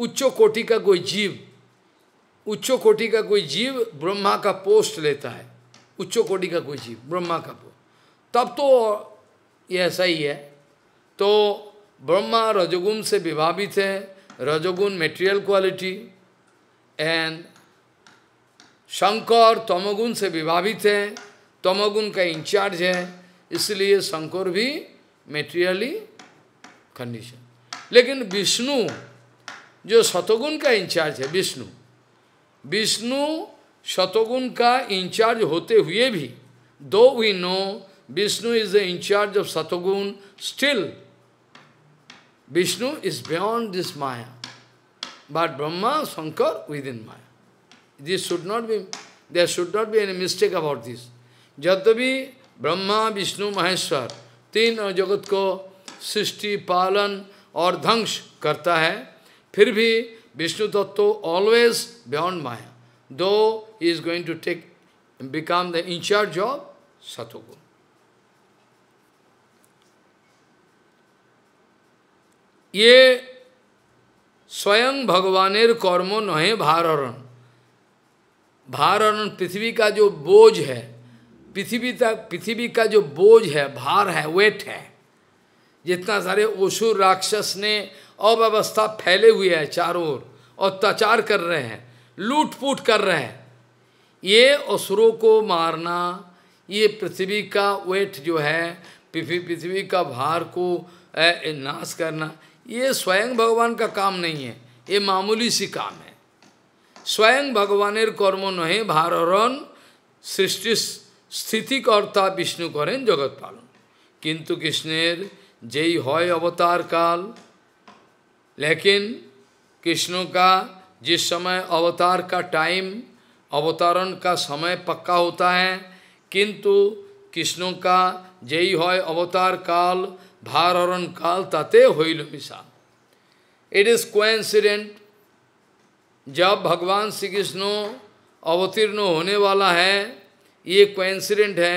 उच्च कोटि का कोई जीव उच्च कोटि का कोई जीव ब्रह्मा का पोस्ट लेता है उच्च कोटि का कोई जीव ब्रह्मा का पोस्ट तब तो ये ऐसा ही है तो ब्रह्मा रजोगुण से विभावित है रजोगुण मेटेरियल क्वालिटी एंड शंकर तमोगुण से विभावित है तमोगुण का इंचार्ज है इसलिए शंकर भी मेटेरियली कंडीशन लेकिन विष्णु जो शतोगुण का इंचार्ज है विष्णु विष्णु शतोगुण का इंचार्ज होते हुए भी though we know Vishnu is the in-charge of शतोगुण still Vishnu is beyond this maya but Brahma Shankar within maya this should not be there should not be any mistake about this यद्यपि ब्रह्मा विष्णु महेश्वर तीन जगत को सृष्टि पालन और ध्वंस करता है फिर भी Vishnu Tattva always beyond Maya, though he is going to take become the in charge of Satogu. ये स्वयं भगवानेर कर्मो नहे भारण भारण पृथ्वी का जो बोझ है पृथ्वी तक पृथ्वी का जो बोझ है भार है वेट है जितना सारे ओसुर राक्षस ने अव्यवस्था फैले हुए है चारों ओर अत्याचार कर रहे हैं लूट फूट कर रहे हैं ये असुरों को मारना ये पृथ्वी का वेट जो है पृथ्वी का भार को नाश करना ये स्वयं भगवान का काम नहीं है ये मामूली सी काम है स्वयं भगवान कर्म नहीं भारण सृष्टि স্থিতি কর্তা विष्णु करें जगत पालन किंतु कृष्णर যেই হয় अवतार काल लेकिन कृष्ण का जिस समय अवतार का टाइम अवतारण का समय पक्का होता है किंतु कृष्ण का जेई হয় अवतार काल भारण काल ताते হইল मिशा इट इज কোয়েন্সিডেন্ট जब भगवान श्री कृष्ण अवतीर्ण होने वाला है ये कोइंसिडेंट है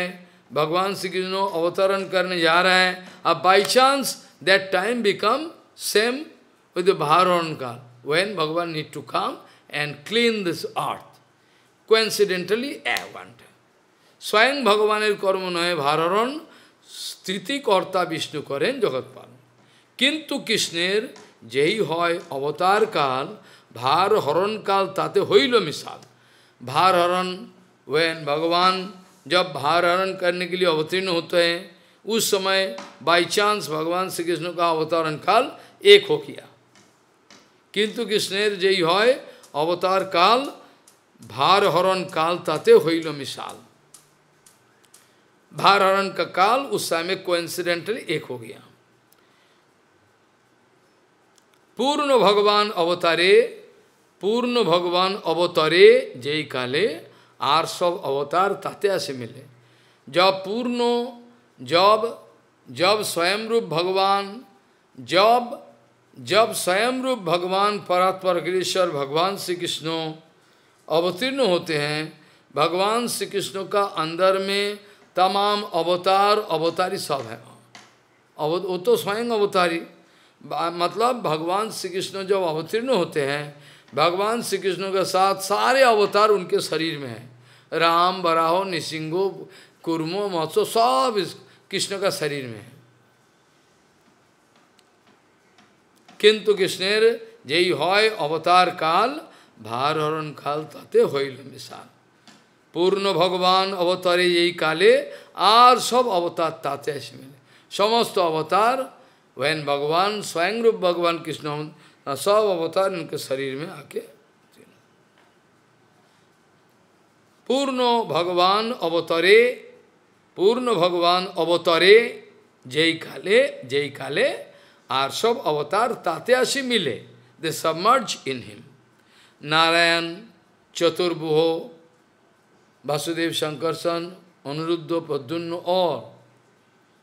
भगवान श्री कृष्ण अवतरण करने जा रहे हैं अब by chance that time become same with भारण काल when Bhagavan need to come and clean this earth coincidentally a one कर्म नए কর্ম নয় ভারণ विष्णु करें जगत पाल किंतु कृष्णर जेई है अवतार काल ভার হরণ কাল তাতে হইল মিশাল वेन भगवान जब भार हरण करने के लिए अवतीर्ण होते हैं उस समय बाई चांस भगवान श्री कृष्ण का अवतरण काल एक हो गया किंतु कृष्णेर जयी हो अवतार काल भार हरण काल ताते হইল मिसाल भार हरण का काल उस समय को एक हो गया पूर्ण भगवान अवतारे पूर्ण भगवान अवतरे जय काले आर सब अवतार तात्या से मिले जब पूर्णो जब जब स्वयं रूप भगवान जब जब स्वयं रूप भगवान परात्पर गिरीश्वर भगवान श्री कृष्ण अवतीर्ण होते हैं भगवान श्री कृष्ण का अंदर में तमाम अवतार अवतारी सब है अव वो तो स्वयं अवतारी मतलब भगवान श्री कृष्ण जब अवतीर्ण होते हैं भगवान श्री कृष्ण के साथ सारे अवतार उनके शरीर में है राम बराहो निसिंगो कुरमो महत्सव सब कृष्ण का शरीर में है किंतु कृष्णेर जयी हय अवतार काल भारहरण काल तते हो मिसाल पूर्ण भगवान अवतारे यही काले आर सब अवतार ताते ऐसे मिले समस्त अवतार वैन भगवान स्वयं रूप भगवान कृष्ण सब अवतार इनके शरीर में आके पूर्ण भगवान अवतरे पूर्ण भगवान अवतरे जय काले जय काले आर सब अवतार ताते आशी मिले they submerge in him Narayan चतुर्भुह वासुदेव शंकरसन अनुरुद्ध प्रद्युन्न और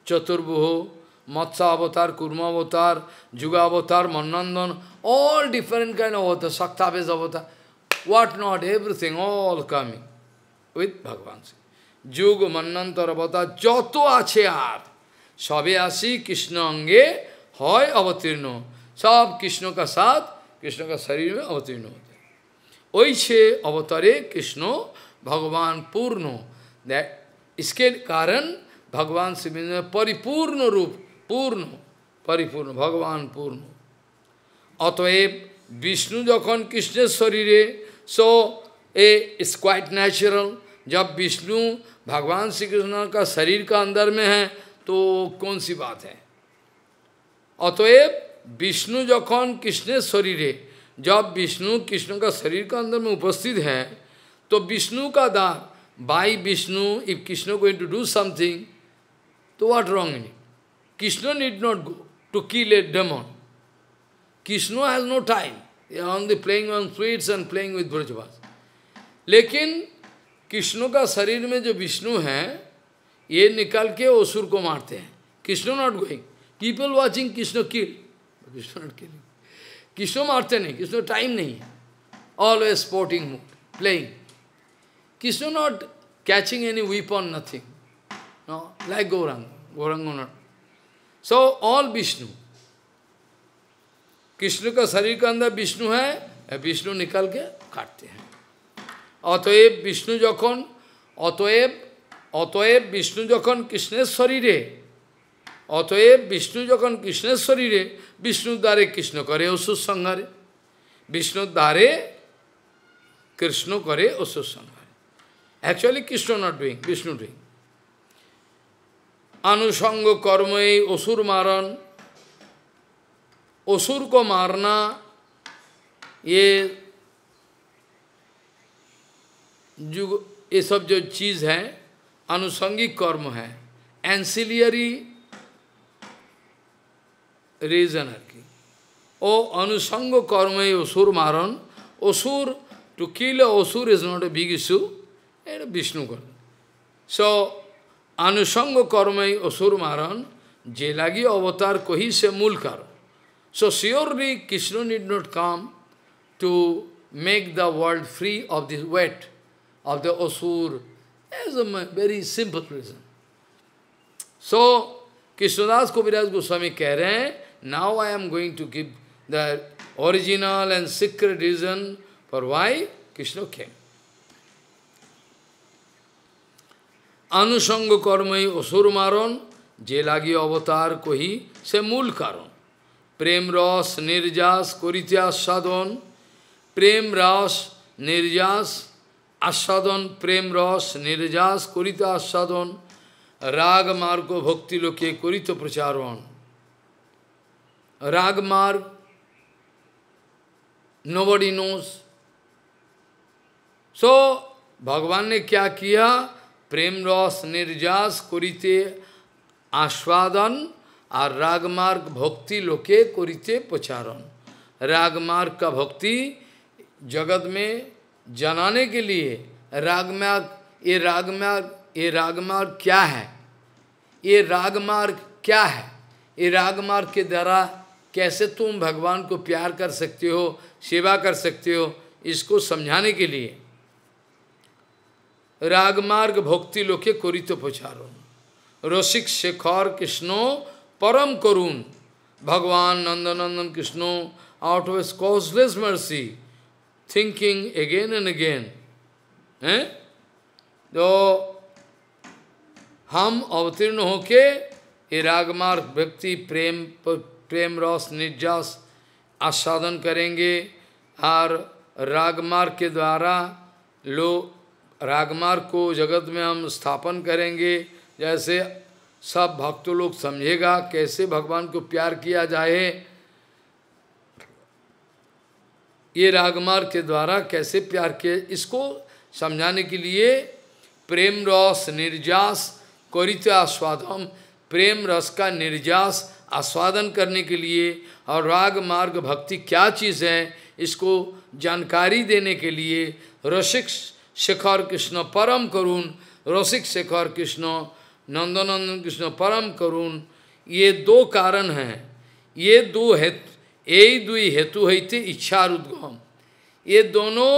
चतुर्भुह মৎস্য অবতার কুর্ম অবতার যুগ অবতার মনন্দন অল ডিফারেন্ট কাইন্ড অব অবতার সক্তাবেশ অবতার what not everything all coming with ভগবান শ্রী যুগ মন্নন্তর অবতার যত আছে আর সবে আসি কৃষ্ণ অঙ্গে হয় অবতীর্ণ সব কৃষ্ণ কা সাথ কৃষ্ণ কা শরীর অবতীর্ণ হতে ওইছে অবতারে কৃষ্ণ ভগবান পূর্ণ দেখ ইসকের কারণ ভগবান শ্রীবৃন্দ পরিপূর্ণ রূপ पूर्ण परिपूर्ण भगवान पूर्ण अतएव विष्णु जखन कृष्ण शरीर so a is quite natural जब विष्णु भगवान श्री कृष्ण का शरीर का अंदर में है तो कौन सी बात है अतएव विष्णु जखन कृष्ण शरीर जब विष्णु कृष्ण का शरीर का अंदर में उपस्थित है तो विष्णु का दान by Vishnu if Krishna going to do something तो what wrong in Krishna need not go to kill a demon. Krishna has no time. They are only playing on sweets and playing with Brajavas. लेकिन कृष्णों का शरीर में जो विष्णु है ये निकाल के असुर को मारते हैं Krishna not going people watching Krishna kill Krishna not killing Krishna मारते नहीं कृष्णो टाइम नहीं है always sporting mood playing Krishna not catching any weapon on nothing no like Gaurang Gauranga not so all Vishnu Krishna का शरीर के अंदर विष्णु है विष्णु निकल के काटते हैं अतएव विष्णु जखन अतएव अतएव विष्णु जखन कृष्णेश शरीरे अतएव विष्णु जखन कृष्णेश शरीरे विष्णु द्वारे कृष्ण करे असुर संहारे विष्णु द्वारे कृष्ण करे असुर संहारे actually Krishna not doing Vishnu doing अनुषंग कर्म असुर मारण असुर को मारना ये जुग ये सब जो चीज़ है अनुसंगिक कर्म है एंसिलियरी रीजन है की ओ अनुषंग कर्म असुर मारन असुर टू किल असुर is not a big big and Vishnu कर्म सो So, अनुसंग कर्म असुर मारण जे लागी अवतार को ही से मूल कारण so surely Krishna need not come to make the world free of this weight of the असुर as a very simple reason so Krishnadas Kaviraj Goswami कह रहे हैं now I am going to give the original and secret reason for why Krishna खेम আনুষঙ্গ কর্মই অসুর মারণ যে লাগি অবতার কহি সে মূল কারণ প্রেম রস নির্যাস করিতে আস্বাদন প্রেম রস নির্যাস আস্বাদন প্রেম রস নির্যাস করিতে আস্বাদন রাগ মার্গ ভক্তি লোকে করিত প্রচারণ রাগ মার্গ nobody knows. So, भगवान ने क्या प्रेम रस निर्जास करिते आस्वादन और रागमार्ग भक्ति लोके करिते प्रचारण रागमार्ग का भक्ति जगत में जनाने के लिए रागमार्ग ये रागमार्ग ये रागमार्ग क्या है ये रागमार्ग क्या है ये रागमार्ग के द्वारा कैसे तुम भगवान को प्यार कर सकते हो सेवा कर सकते हो इसको समझाने के लिए रागमार्ग भक्ति लोके करित प्रचारण रसिक शेखर कृष्णो परम करुण भगवान नंदनंदन Krishna out of causeless mercy thinking again and again again. तो हम अवतीर्ण होके ये रागमार्ग व्यक्ति प्रेम प्रेम रस निर्जास आस्वादन करेंगे और रागमार्ग के द्वारा लोग रागमार्ग को जगत में हम स्थापन करेंगे जैसे सब भक्तों लोग समझेगा कैसे भगवान को प्यार किया जाए ये रागमार्ग के द्वारा कैसे प्यार किए इसको समझाने के लिए प्रेम रस निर्जास करित आस्वादम प्रेम रस का निर्जास आस्वादन करने के लिए और राग मार्ग भक्ति क्या चीज़ है इसको जानकारी देने के लिए रसिक्स शेखर कृष्ण परम करुण रसिक शेखर कृष्ण नंदनंदन कृष्ण परम करुण ये दो कारण हैं ये दो हेतु यही दुई हेतु थे इच्छा और उद्गम ये दोनों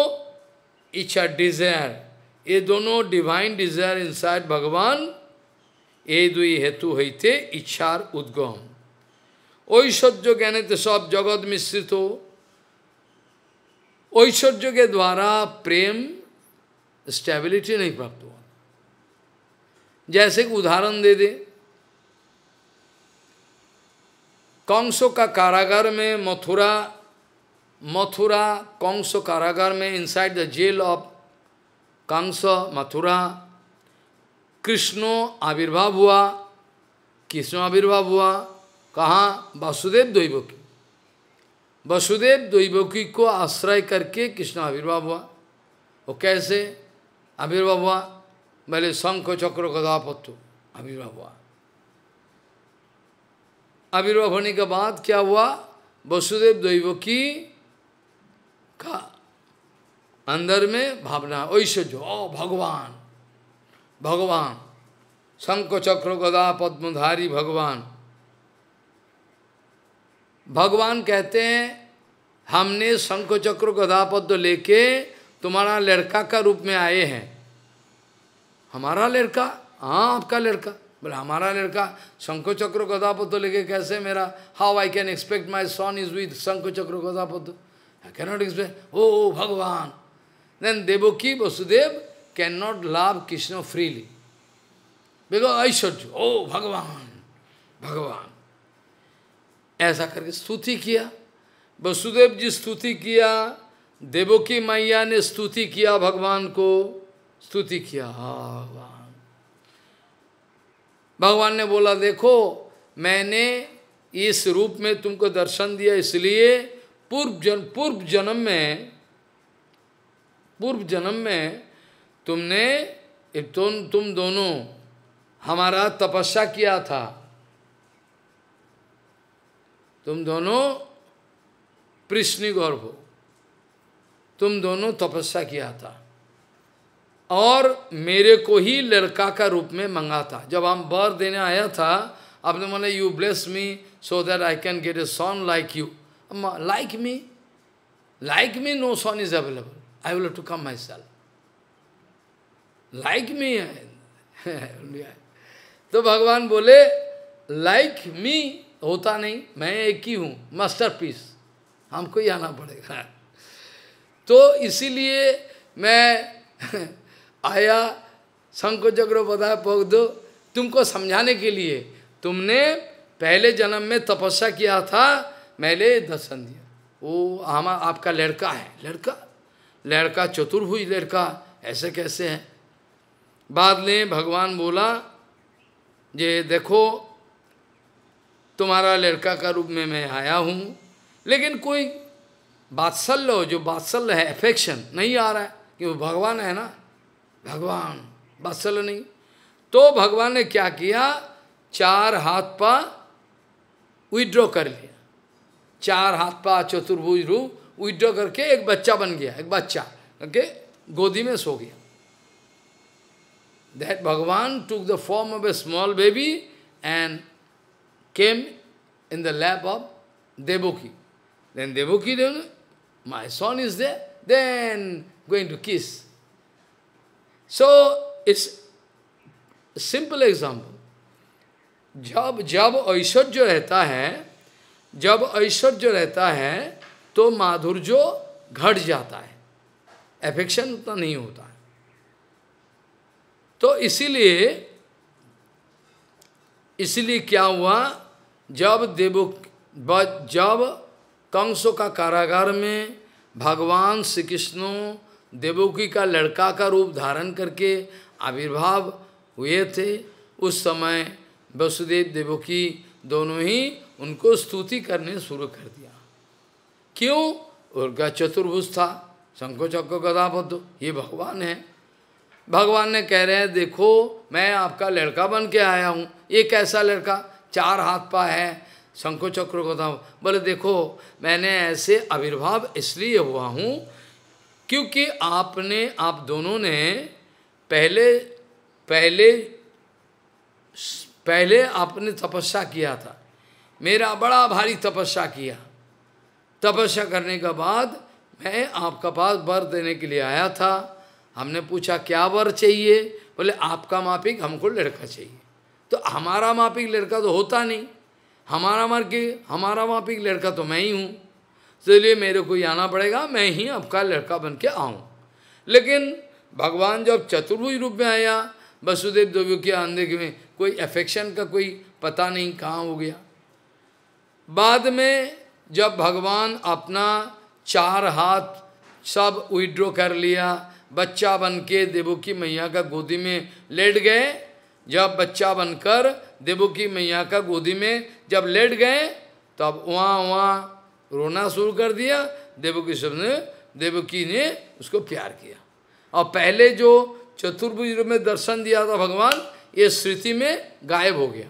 इच्छा डिजायर ये दोनों डिवाइन डिजायर इनसाइड भगवान ये दुई हेतु थे इच्छा उद्गम ऐश्वर्य कहने थे तो सब जगत मिश्रित हो ऐश्वर्य के द्वारा प्रेम स्टेबिलिटी नहीं प्राप्त हुआ जैसे कि उदाहरण दे दे कंसो का कारागार में मथुरा मथुरा कौंसो कारागार में inside the jail of Kansa Mathura Krishna आविर्भाव हुआ कृष्ण आविर्भाव हुआ कहा वासुदेव द्वैवकी वसुदेव द्वैवकी को आश्रय करके कृष्ण आविर्भाव हुआ वो कैसे आविर्भाव बोले शंख चक्र गदापत्तु आविर्भाव हुआ आविर्भाव होने के बाद क्या हुआ वसुदेव दैव की का अंदर में भावना ऐश्वर्य ओ भगवान भगवान शंख चक्र गदा पद्मधारी भगवान भगवान कहते हैं हमने शंख चक्र गदा पद्म लेके तुम्हारा लड़का का रूप में आए हैं हमारा लड़का हाँ आपका लड़का बोले हमारा लड़का शंकु चक्र गदापद तो लेके कैसे मेरा how I can expect my son is with शंको चक्र गदापद आई नॉट एक्सपेक्ट ओ भगवान then Devaki Vasudev can not love Krishna freely because ऐश्वर्य ओ भगवान भगवान ऐसा करके स्तुति किया वसुदेव जी स्तुति किया देवकी मैया ने स्तुति किया भगवान को स्तुति किया हा भगवान भगवान ने बोला देखो मैंने इस रूप में तुमको दर्शन दिया इसलिए पूर्व जन पूर्व जन्म में पूर्व जन्म में तुमने तुम तुम दोनों हमारा तपस्या किया था तुम दोनों प्रश्निक हो तुम दोनों तपस्या किया था और मेरे को ही लड़का का रूप में मंगा था जब हम बर देने आया था आपने बोले you bless me so that I can get a son like you like me like me no son is available I will to come myself like me तो भगवान बोले लाइक like मी होता नहीं मैं एक ही हूँ पीस हमको ही आना पड़ेगा तो इसीलिए मैं आया शंको चक्र बधा पोख दो तुमको समझाने के लिए तुमने पहले जन्म में तपस्या किया था मैंने दर्शन दिया वो हम आपका लड़का है लड़का लड़का चतुर्भुज लड़का ऐसे कैसे है बाद में भगवान बोला जे देखो तुम्हारा लड़का का रूप में मैं आया हूँ लेकिन कोई बात्सल्य जो बात्सल्य है एफेक्शन नहीं आ रहा है कि वो भगवान है ना भगवान बात्सल्य नहीं तो भगवान ने क्या किया चार हाथ पा विड्रॉ कर लिया चार हाथ पा चतुर्भुज रूप विड्रॉ करके एक बच्चा बन गया एक बच्चा करके गोदी में सो गया the form of a small baby and came in the lap of Devaki then देवो की देव My son is there, then going to kiss. So, it's a simple example. जब जब ऐश्वर्य रहता है जब ऐश्वर्य रहता है तो माधुर्य घट जाता है एफेक्शन उतना नहीं होता है तो इसीलिए इसलिए क्या हुआ जब देवो जब कंसों का कारागार में भगवान श्री कृष्णो देवकी का लड़का का रूप धारण करके आविर्भाव हुए थे उस समय वसुदेव देवकी दोनों ही उनको स्तुति करने शुरू कर दिया क्यों उनका चतुर्भुज था शंको चक्को गदाबद्ध ये भगवान है भगवान ने कह रहे हैं देखो मैं आपका लड़का बन के आया हूँ ये कैसा लड़का चार हाथ पा है शंको चक्र कथा बोले देखो मैंने ऐसे आविर्भाव इसलिए हुआ हूँ क्योंकि आपने आप दोनों ने पहले पहले पहले आपने तपस्या किया था मेरा बड़ा भारी तपस्या किया तपस्या करने के बाद मैं आपका पास वर देने के लिए आया था हमने पूछा क्या वर चाहिए बोले आपका मापिक हमको लड़का चाहिए तो हमारा मापिक लड़का तो होता नहीं हमारा मार के हमारा वहाँ पे लड़का तो मैं ही हूँ तो इसलिए मेरे को आना पड़ेगा मैं ही आपका लड़का बन के आऊँ लेकिन भगवान जब चतुर्भुज रूप में आया वसुदेव देव के अंधे में कोई अफेक्शन का कोई पता नहीं कहाँ हो गया बाद में जब भगवान अपना चार हाथ सब विड्रो कर लिया बच्चा बन के देवो की मैया का गोदी में लेट गए जब बच्चा बनकर देवू की मैया का गोदी में जब लेट गए तब वहाँ वहाँ रोना शुरू कर दिया देवकी ने की ने उसको प्यार किया और पहले जो चतुर्भुज में दर्शन दिया था भगवान ये स्मृति में गायब हो गया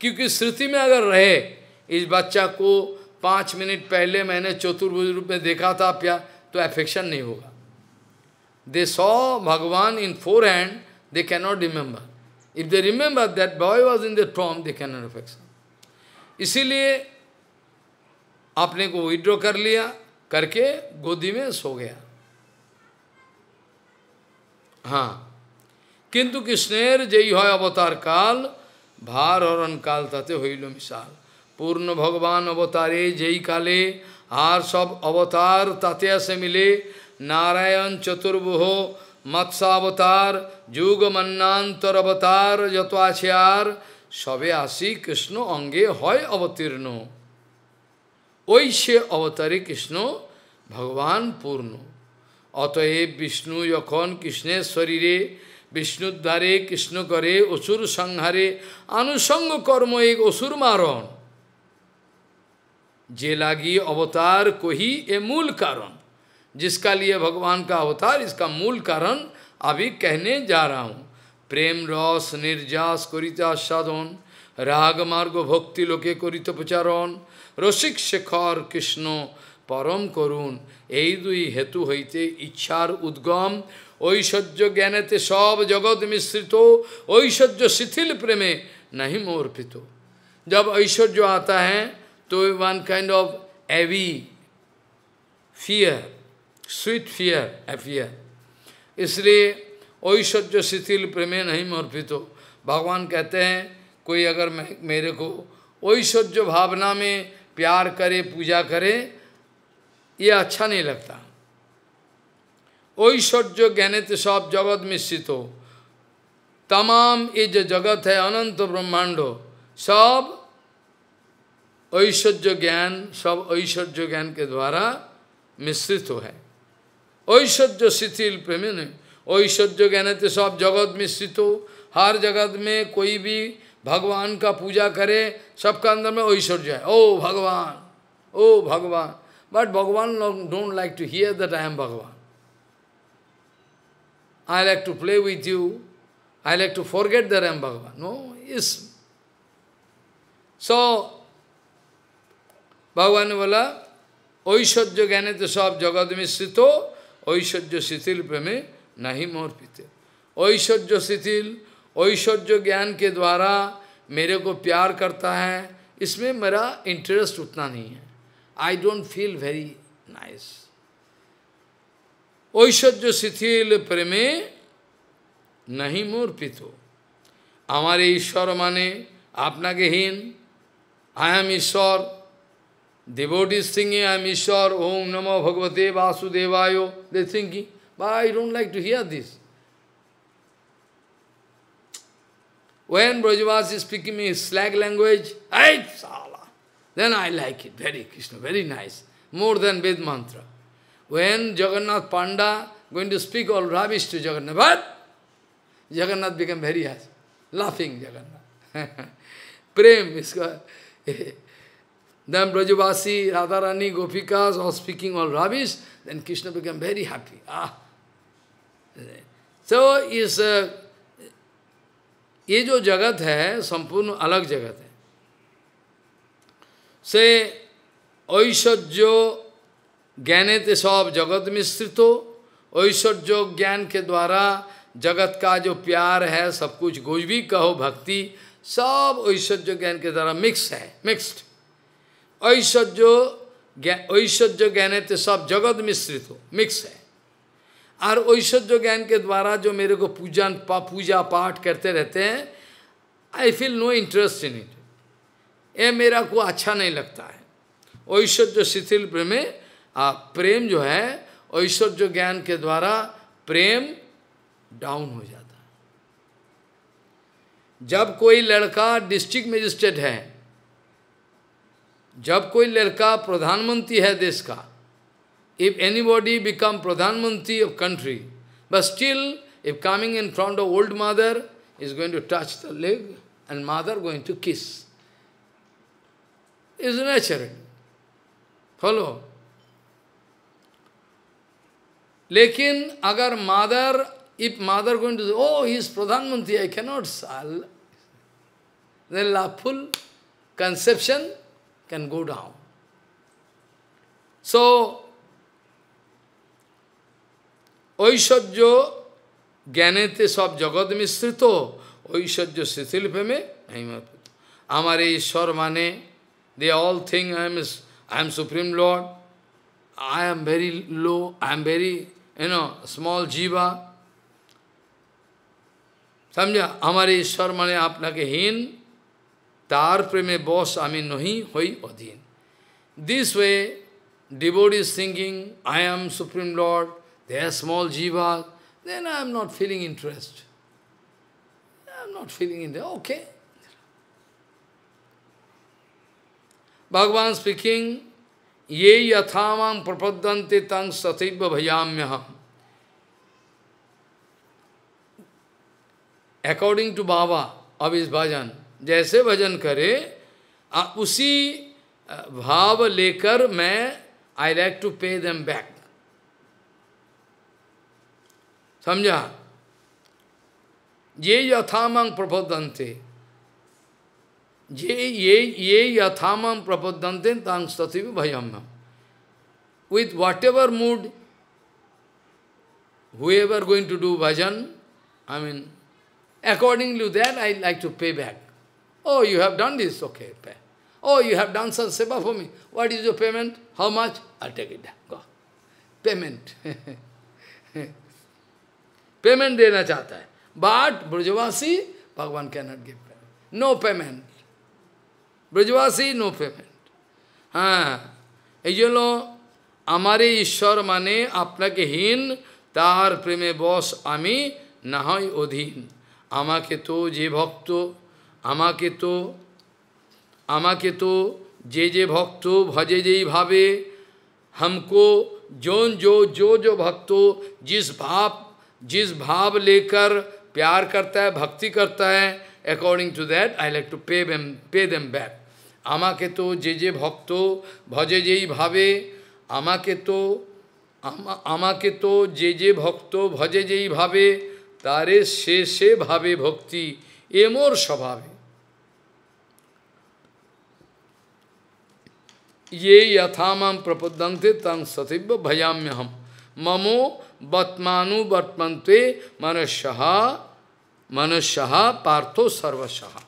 क्योंकि स्मृति में अगर रहे इस बच्चा को पाँच मिनट पहले मैंने चतुर्भुज रूप में देखा था प्यार तो एफेक्शन नहीं होगा दे सॉ भगवान in four hand they cannot remember If they remember that boy was in the tomb, they cannot affection. इसीलिए आपने को विड्रॉ कर लिया करके गोदी में सो गया हाँ किंतु कृष्णेर जयी हो अवतार काल भार और अनकाल तथे हईल मिसाल पूर्ण भगवान अवतारे जयी काले आर सब अवतार तथे से मिले नारायण चतुर्भुहो মৎস্যাবতার যুগ মন্নান্তর অবতার যত আছে আর সবে আসি কৃষ্ণ অঙ্গে হয় অবতীর্ণ ওই সে অবতারে কৃষ্ণ ভগবান পূর্ণ অতএব বিষ্ণু যখন কৃষ্ণের শরীরে বিষ্ণুদ্ধারে কৃষ্ণ করে অসুর সংহারে আনুষঙ্গ কর্ম এক অসুর মারণ যে লাগি অবতার কহি এ মূল কারণ जिसका लिए भगवान का अवतार इसका मूल कारण अभी कहने जा रहा हूँ प्रेम रस निर्जास करिता साधन राग मार्ग भक्ति लोके करित प्रचारण रसिक शेखर কৃষ্ণ পরম করুণ এই দুই হেতু হইতে ইচ্ছার উদ্গম ঐশ্বর্য জ্ঞানেতে सब जगत मिश्रित ऐश्वर्य शिथिल प्रेमे नहीं मोर्पित जब ऐश्वर्य आता है तो one kind of awe fear fear fear fear इसलिए ऐश्वर्य शिथिल प्रेमे नहीं मर्पित हो भगवान कहते हैं कोई अगर मेरे को ऐश्वर्य भावना में प्यार करे पूजा करे ये अच्छा नहीं लगता ऐश्वर्य तो सब जगत मिश्रित हो तमाम ये जो जगत है अनंत ब्रह्मांड सब ऐश्वर्य ज्ञान सब ऐश्वर्य ज्ञान के द्वारा मिश्रित हो है ऐश्वर्य शिथिल प्रेमिन ऐश्वर्य तो सब जगत मिश्रित हो हर जगत में कोई भी भगवान का पूजा करे सबका अंदर में ऐश्वर्य है ओ भगवान ओ भगवान but Bhagavan don't like to hear that I am Bhagavan I play with you I like to forget that I am Bhagavan no इस सो भगवान ने बोला ऐश्वर्य ज्ञान तो सब जगत मिश्रित हो ऐश्वर्य शिथिल प्रेमे नहीं मोर मोर्पित ऐश्वर्य शिथिल ऐश्वर्य ज्ञान के द्वारा मेरे को प्यार करता है इसमें मेरा इंटरेस्ट उतना नहीं है I don't feel very nice ऐश्वर्य शिथिल प्रेमे नहीं मोर हो हमारे ईश्वर माने आपना के हीन आई ईश्वर Devotees singing, I am Ishwar, Om Namo Bhagavate Vasudevayo. They thinking, but I don't like to hear this. When Brajavas is speaking his slag language, hey, Sala, then I like it. Very Krishna, very nice. More than Ved Mantra. When Jagannath Panda going to speak all rubbish to Jagannath, but Jagannath became very happy, laughing Jagannath. Prem is Then Brajavasi, Radharani, Gopikas, all speaking all rubbish. Then Krishna became very happy. Ah. So, is, uh, ये जो जगत है संपूर्ण अलग जगत है से ऐश्वर्य ज्ञाने ते सब जगत मिश्रित हो ऐश्वर्य ज्ञान के द्वारा जगत का जो प्यार है सब कुछ कुछ भी कहो भक्ति सब ऐश्वर्य ज्ञान के द्वारा मिक्स है मिक्स्ड ऐश्वर्य ऐश्वर्य ज्ञान है तो सब जगत मिश्रित हो मिक्स है और ऐश्वर्य ज्ञान के द्वारा जो मेरे को पूजन पूजा पाठ करते रहते हैं I feel no interest in it ये मेरा को अच्छा नहीं लगता है ऐश्वर्य शिथिल प्रेम प्रेम जो है ऐश्वर्य ज्ञान के द्वारा प्रेम डाउन हो जाता है जब कोई लड़का डिस्ट्रिक्ट मजिस्ट्रेट है जब कोई लड़का प्रधानमंत्री है देश का इफ एनी बॉडी बिकम प्रधानमंत्री of country but still if coming in front the old mother is going to touch the leg and mother going to kiss is natural follow लेकिन अगर mother if mother going to oh he is प्रधानमंत्री I cannot साल then lawful conception can go down. So, ঐশ্বর্য জ্ঞানেতে সব জগৎ মিশ্রিত ঐশ্বর্য শিথিল প্রেমে মহিমত আমার এই ঈশ্বর মানে they all thing I am I am supreme lord I am very low I am very you know small jiva समझा हमारे ईश्वर माने আপনাকে হীন तार प्रेमे बस आमी नही हई अधीन दिस वे डिबोड is singing I am supreme lord they are small jiva then I am not feeling interest I am not feeling in okay Bhagavan speaking ये यथाम प्रपद्यंते तं सतैव भयाम्य हम अकॉर्डिंग टू बाबा अब इस भजन जैसे भजन करे आ, उसी भाव लेकर मैं I like to pay them back समझा ये यथामंग प्रबोधनते ये ये ये यथामंग प्रबोधनते तांग सती भी भयम विथ वॉट एवर मूड हुए ever going to do bhajan I mean according to that I like to pay back Oh, you have done this, okay, pay. Oh, you have done some seva for me. What is your payment? How much? I'll take it. Go. Payment. payment dena chata hai. But Brajavasi, Bhagavan cannot give payment. No payment. Brajavasi, no payment. হ্যাঁ এই জন্য আমার ঈশ্বর মানে আপনাকে হীন তার প্রেমে বস আমি না হয় অধীন আমাকে তো যে ভক্ত আমাকে তো আমাকে তো যে যে ভক্ত ভজে যেইভাবে हमको जो जो যো जो भक्तो जिस भाव जिस भाव लेकर प्यार करता है ভক্তি করতা है according to that I like to pay them pay them back আমাকে তো যে যে ভক্ত ভজে যেই ভাবে আমাকে তো আমাকে তো যে যে ভক্ত ভজে যেই ভাবে তারে শেষে ভাবে ভক্তি এমোর স্বভাবে ये यथा माम प्रपदंते तंग सतिव्य भयाम्य हम ममो बत्मानु वर्तमते मनुष्य मनुष्य पार्थो सर्वशः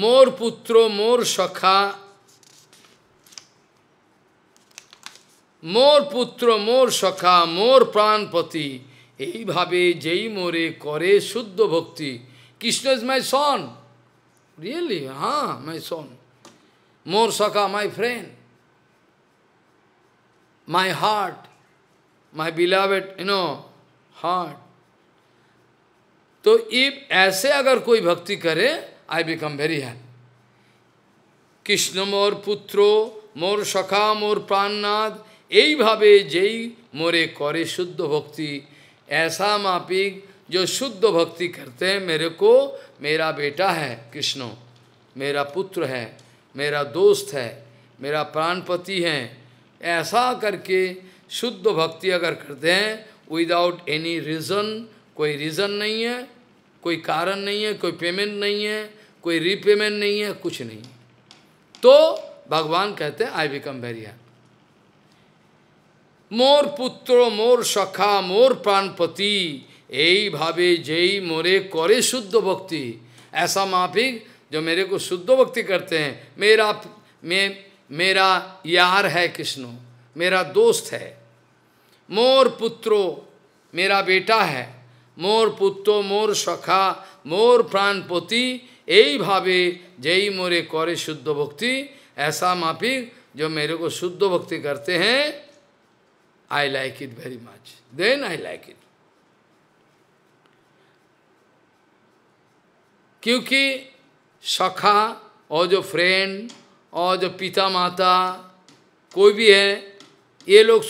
मोर पुत्रो मोर सखा মোর পুত্র মোর সখা মোর প্রাণপতি এইভাবে যেই মোরে করে শুদ্ধ ভক্তি Krishna is my son Really? Huh, my son. More Saka, my friend. My heart, my beloved, you know, heart. तो इफ ऐसे अगर कोई भक्ति करे I become very Krishna Krishna মোর পুত্র মোর সখা মোর প্রাণনাথ এইভাবে যেই मोरे করে शुद्ध भक्ति ऐसा मापिक जो शुद्ध भक्ति करते हैं मेरे को मेरा बेटा है कृष्णो मेरा पुत्र है मेरा दोस्त है मेरा प्राणपति है ऐसा करके शुद्ध भक्ति अगर करते हैं विदाउट एनी रीज़न कोई रीज़न नहीं है कोई कारण नहीं है कोई पेमेंट नहीं है कोई रीपेमेंट नहीं है कुछ नहीं तो भगवान कहते हैं आई बिकम वेरी मोर पुत्रो मोर सखा मोर प्राणपति यही भावे जय मोरे करे शुद्ध भक्ति ऐसा माफिक जो मेरे को शुद्ध भक्ति करते हैं मेरा मे, मेरा यार है कृष्ण मेरा दोस्त है मोर पुत्रो मेरा बेटा है मोर पुत्र मोर सखा मोर प्राणपति यही भावे जय मोरे करे शुद्ध भक्ति ऐसा माफिक जो मेरे को शुद्ध भक्ति करते हैं I like it very much then I like it क्योंकि सखा और जो फ्रेंड और जो पिता माता कोई भी है ये लोग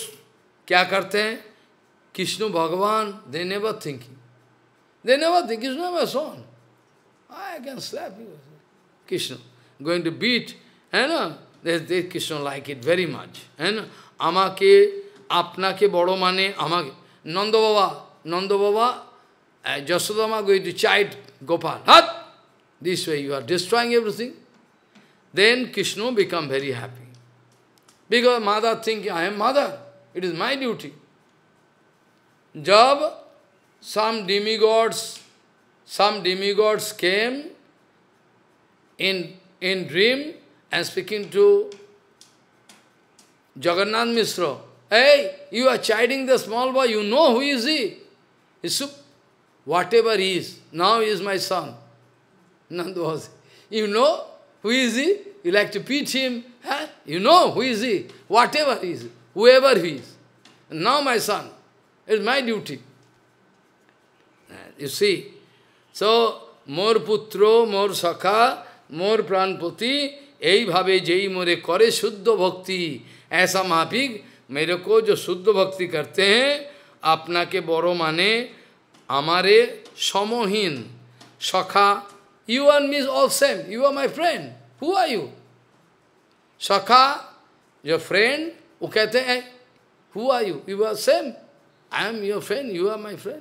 क्या करते हैं कृष्ण भगवान देने व थिंकिंग देने व थिंक कृष्ण में son I can slap you Krishna going to beat है ना दे कृष्ण लाइक इट দে Krishna like it very much হ্যাঁ না আমাকে আপনাকে বড় মানে আমাকে নন্দ বাবা নন্দ বাবা गोई टू চাইল্ড गोपाल হাত This way you are destroying everything. Then Krishna become very happy. Because mother think, I am mother. It is my duty. Job some demigods, some demigods came in, in dream and speaking to Jagannath Misra. Hey, you are chiding the small boy, you know who is he? He's whatever he is, now he is my son. Nanda was, you know who is he? You like to beat him? Huh? You know who is he? Whatever he is, whoever he is. And now my son, it's my duty. You see, so, more putro, more sakha, more মোর প্রাণপতি এইভাবে jai more করে shuddha bhakti, aisa mahapig, mere ko jo shuddha bhakti karte हैं apna ke boro mane, amare समहीन sakha, You and me is all same. You are my friend. Who are you? Sakha, your friend, वो कहते हैं who are you you are same I am your friend you are my friend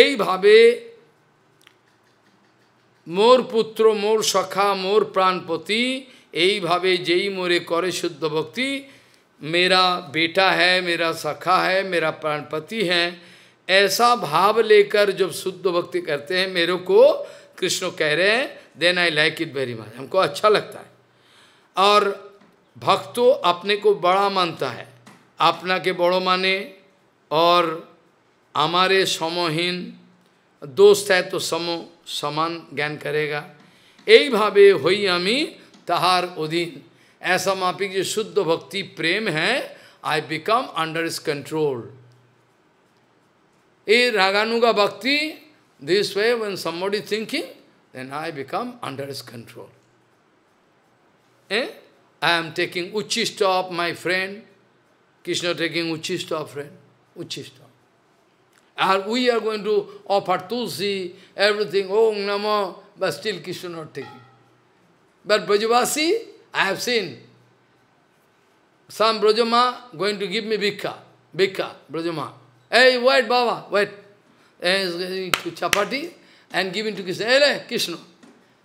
এই ভাবে মোর পুত্র মোর সখা মোর প্রাণপতি এইভাবে যেই মোরে করে শুদ্ধ ভক্তি মেরা বেটা হ্যাঁ মেরা সখা হ্যাঁ মেরা প্রাণপতি হ্যাঁ ऐसा भाव लेकर जब शुद्ध भक्ति करते हैं मेरे को कृष्ण कह रहे हैं then I like it very much हमको अच्छा लगता है और भक्तों तो अपने को बड़ा मानता है अपना के बड़ो माने और हमारे समोहीन दोस्त है तो समो समान ज्ञान करेगा यही भावे हुई हमी तहार उदीन ऐसा मापिक जो शुद्ध भक्ति प्रेम है I become under his control A Raganuga Bhakti, this way when somebody thinking, then I become under his control. Eh? I am taking Uchista of my friend. Krishna taking Uchista of friend. Uchista. And we are going to offer Tulsi, everything, Om Namo, but still Krishna not taking. But Brajavasi, I have seen some Brajama going to give me Bhikha. Bhikha, Brajama. Hey, wait, Baba, wait. And eh, going to chapati and giving to Krishna. Hey, eh, Krishna.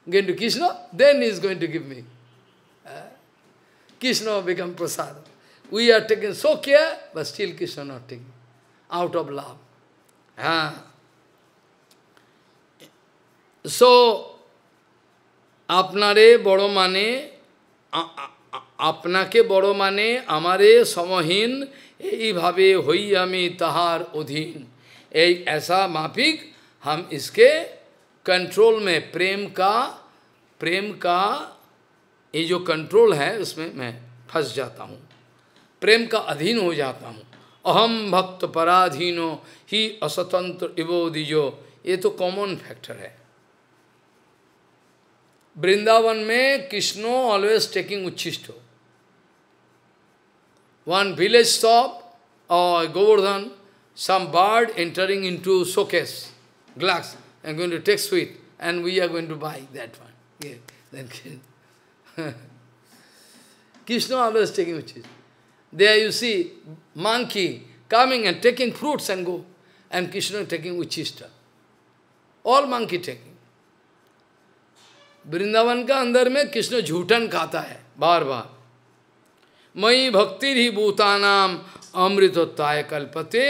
Going to Krishna, then he's going to give me. Uh, Krishna become prasad. We are taking so care, but still Krishna not taking. Out of love. Ah. So আপনারে বড় মানে আপনাকে বড় mane, amare সমহীন भावे होई हमें तहार उधीन एक ऐसा माफिक हम इसके कंट्रोल में प्रेम का प्रेम का ये जो कंट्रोल है उसमें मैं फंस जाता हूँ प्रेम का अधीन हो जाता हूँ अहम भक्त पराधीनो ही अस्वतंत्र इवो दिजो ये तो कॉमन फैक्टर है वृंदावन में कृष्णो ऑलवेज टेकिंग उच्छिष्ट हो one village top or uh, Govardhan, some bird entering into showcase, glass, and going to take sweet, and we are going to buy that one. Yeah, then Krishna always taking which is. There you see monkey coming and taking fruits and go, and Krishna taking uchista. All monkey taking. Vrindavan का अंदर में कृष्ण झूठन खाता है बार बार मई भक्ति ही भूतानाम अमृतोत्ताय कल्पते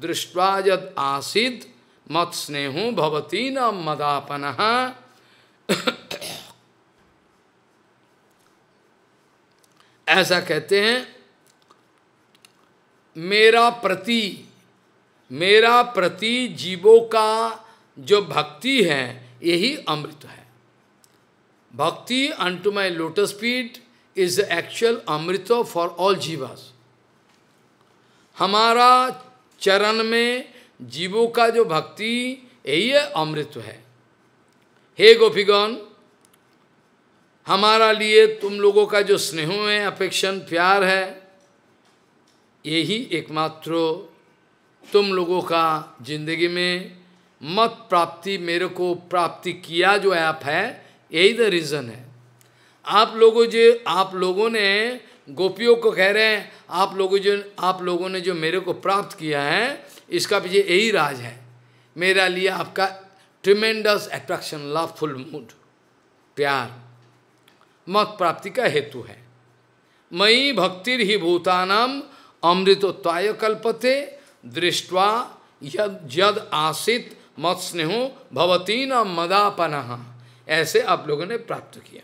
दृष्टवा यद आसीद मत स्नेह भवती न मदापन ऐसा कहते हैं मेरा प्रति मेरा प्रति जीवों का जो भक्ति है यही अमृत है bhakti unto my lotus feet is the actual amrita for all jivas. हमारा चरण में जीवों का जो भक्ति यही अमृत है हे गोपीगण हमारा लिए तुम लोगों का जो स्नेह है अपेक्षण प्यार है यही एकमात्र तुम लोगों का जिंदगी में मत प्राप्ति मेरे को प्राप्ति किया जो ऐप है यही द रीज़न है आप लोगों जो आप लोगों ने गोपियों को कह रहे हैं आप लोगों जो आप लोगों ने जो मेरे को प्राप्त किया है इसका पीछे यही राज है मेरा लिए आपका ट्रिमेंडस एट्रैक्शन लवफुल मूड प्यार मत प्राप्ति का हेतु है मई भक्ति ही भूतानाम अमृतोत्वाय कल्पते दृष्टवा यद यद आसित मत स्नेहो भवती न मदापना ऐसे आप लोगों ने प्राप्त किया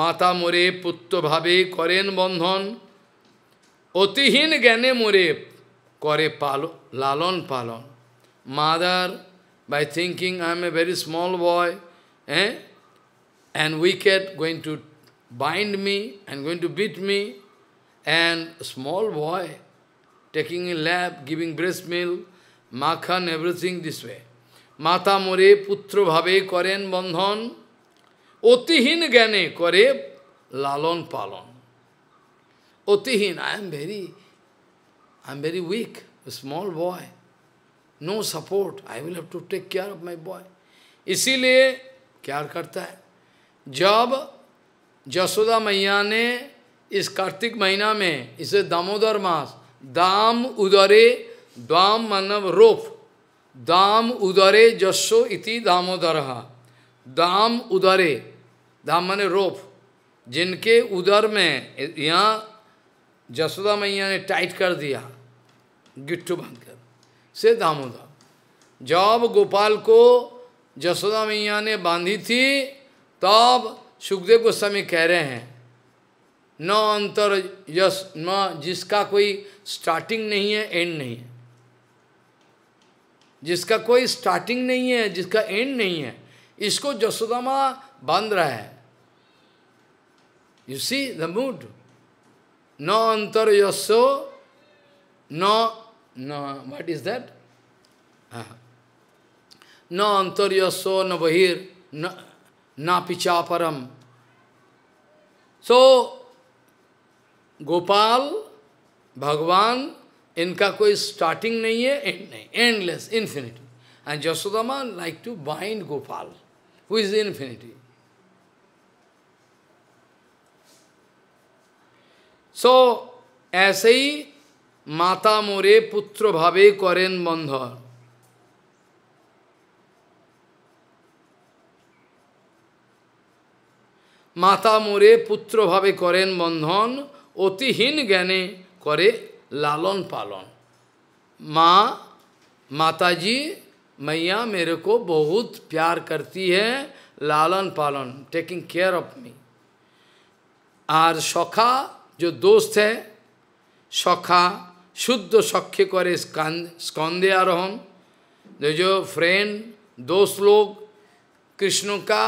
মাতা মোরে পুত্রভাবে করেন বন্ধন অতিহীন জ্ঞানে মোরে করে পাল লালন পালন mother by thinking I am a very small boy, eh? and wicked going to bind me and going to beat me, and small boy taking a lap, giving breast milk, makhan, everything this way. Mata more putra bhave karen bandhan, Otiheen gane kare lalon palon. Otiheen, I am very, I am very weak, a small boy. No support, I will have to take care of my boy. इसीलिए क्या करता है जब जसोदा मैया ने इस कार्तिक महीना में इसे दामोदर मास दाम उदरे दाम मानव रोप दाम उदरे जसो इति दामोदर दाम उदरे धाम माने रोप जिनके उदर में यहाँ जसोदा मैया ने टाइट कर दिया गिट्टू बांधकर से दामोदर जब गोपाल को जसोदा मैया ने बांधी थी तब सुखदेव गोस्वामी कह रहे हैं न अंतर यश न जिसका कोई स्टार्टिंग नहीं है एंड नहीं है जिसका कोई स्टार्टिंग नहीं है जिसका एंड नहीं है इसको जसोदामा बांध रहा है You see the mood. No antar yasso, no, no, what is that? No antar yasso, no bahir, na pichaparam. So, Gopal, Bhagavan, इनका कोई स्टार्टिंग नहीं है एंड नहीं एंडलेस इन्फिनिटी एंड जसोदामा like to bind Gopal who is infinity so ऐसे ही माता मोरे पुत्र भावे करेन बंधन মাতা মোরে পুত্রভাবে করেন বন্ধন ज्ञाने জ্ঞানে लालन पालन माँ माता जी मैया मेरे को बहुत प्यार करती है लालन पालन टेकिंग केयर ऑफ मी और सखा जो दोस्त है सखा शुद्ध सख्य करे स्कंदे आरोहम तो जो जो फ्रेंड दोस्त लोग कृष्ण का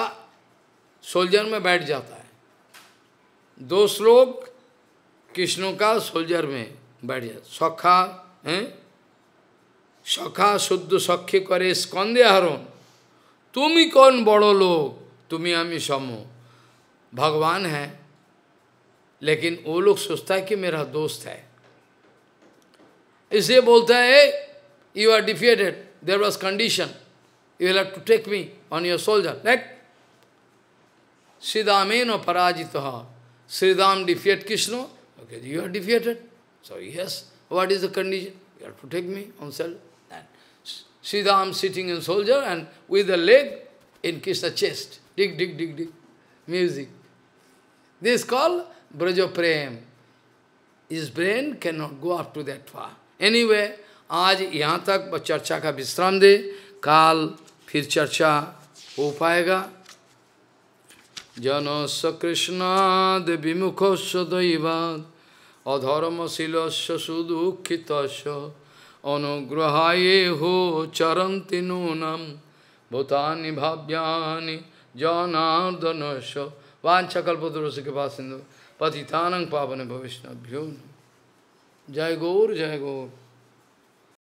सोल्जर में बैठ जाता है दोस्त लोग कृष्ण का सोल्जर में बैठ जाता सखा हैं सखा शुद्ध सख्य करे स्कंदे हरण तुम ही कौन बड़ो लोग तुम्हें हमें समो भगवान है लेकिन वो लोग सोचता है कि मेरा दोस्त है इसे बोलता है you are defeated there was condition you have to take me on your shoulder like श्रीदामेन पराजित Shridam defeat Krishna you are defeated so yes what is the condition you have to take me on sell Shridam sitting in shoulder and with leg in kiss the chest डिग डिग डिग डिग music this call Braja Prem. His brain cannot go up to that far. Anyway, आज यहाँ तक चर्चा का विश्राम दे काल फिर चर्चा हो पाएगा जन सकृष्णाद विमुख सदैवाद अधर्मशील सुदुखित अनुग्रहाये हो चरंति नूनम भूतानि भाव्यानि जनार्दन वांछकल्पद्रोश के पास सिंधु पतितानंग पावन भविष्णभ्यो जय गौर जय गौर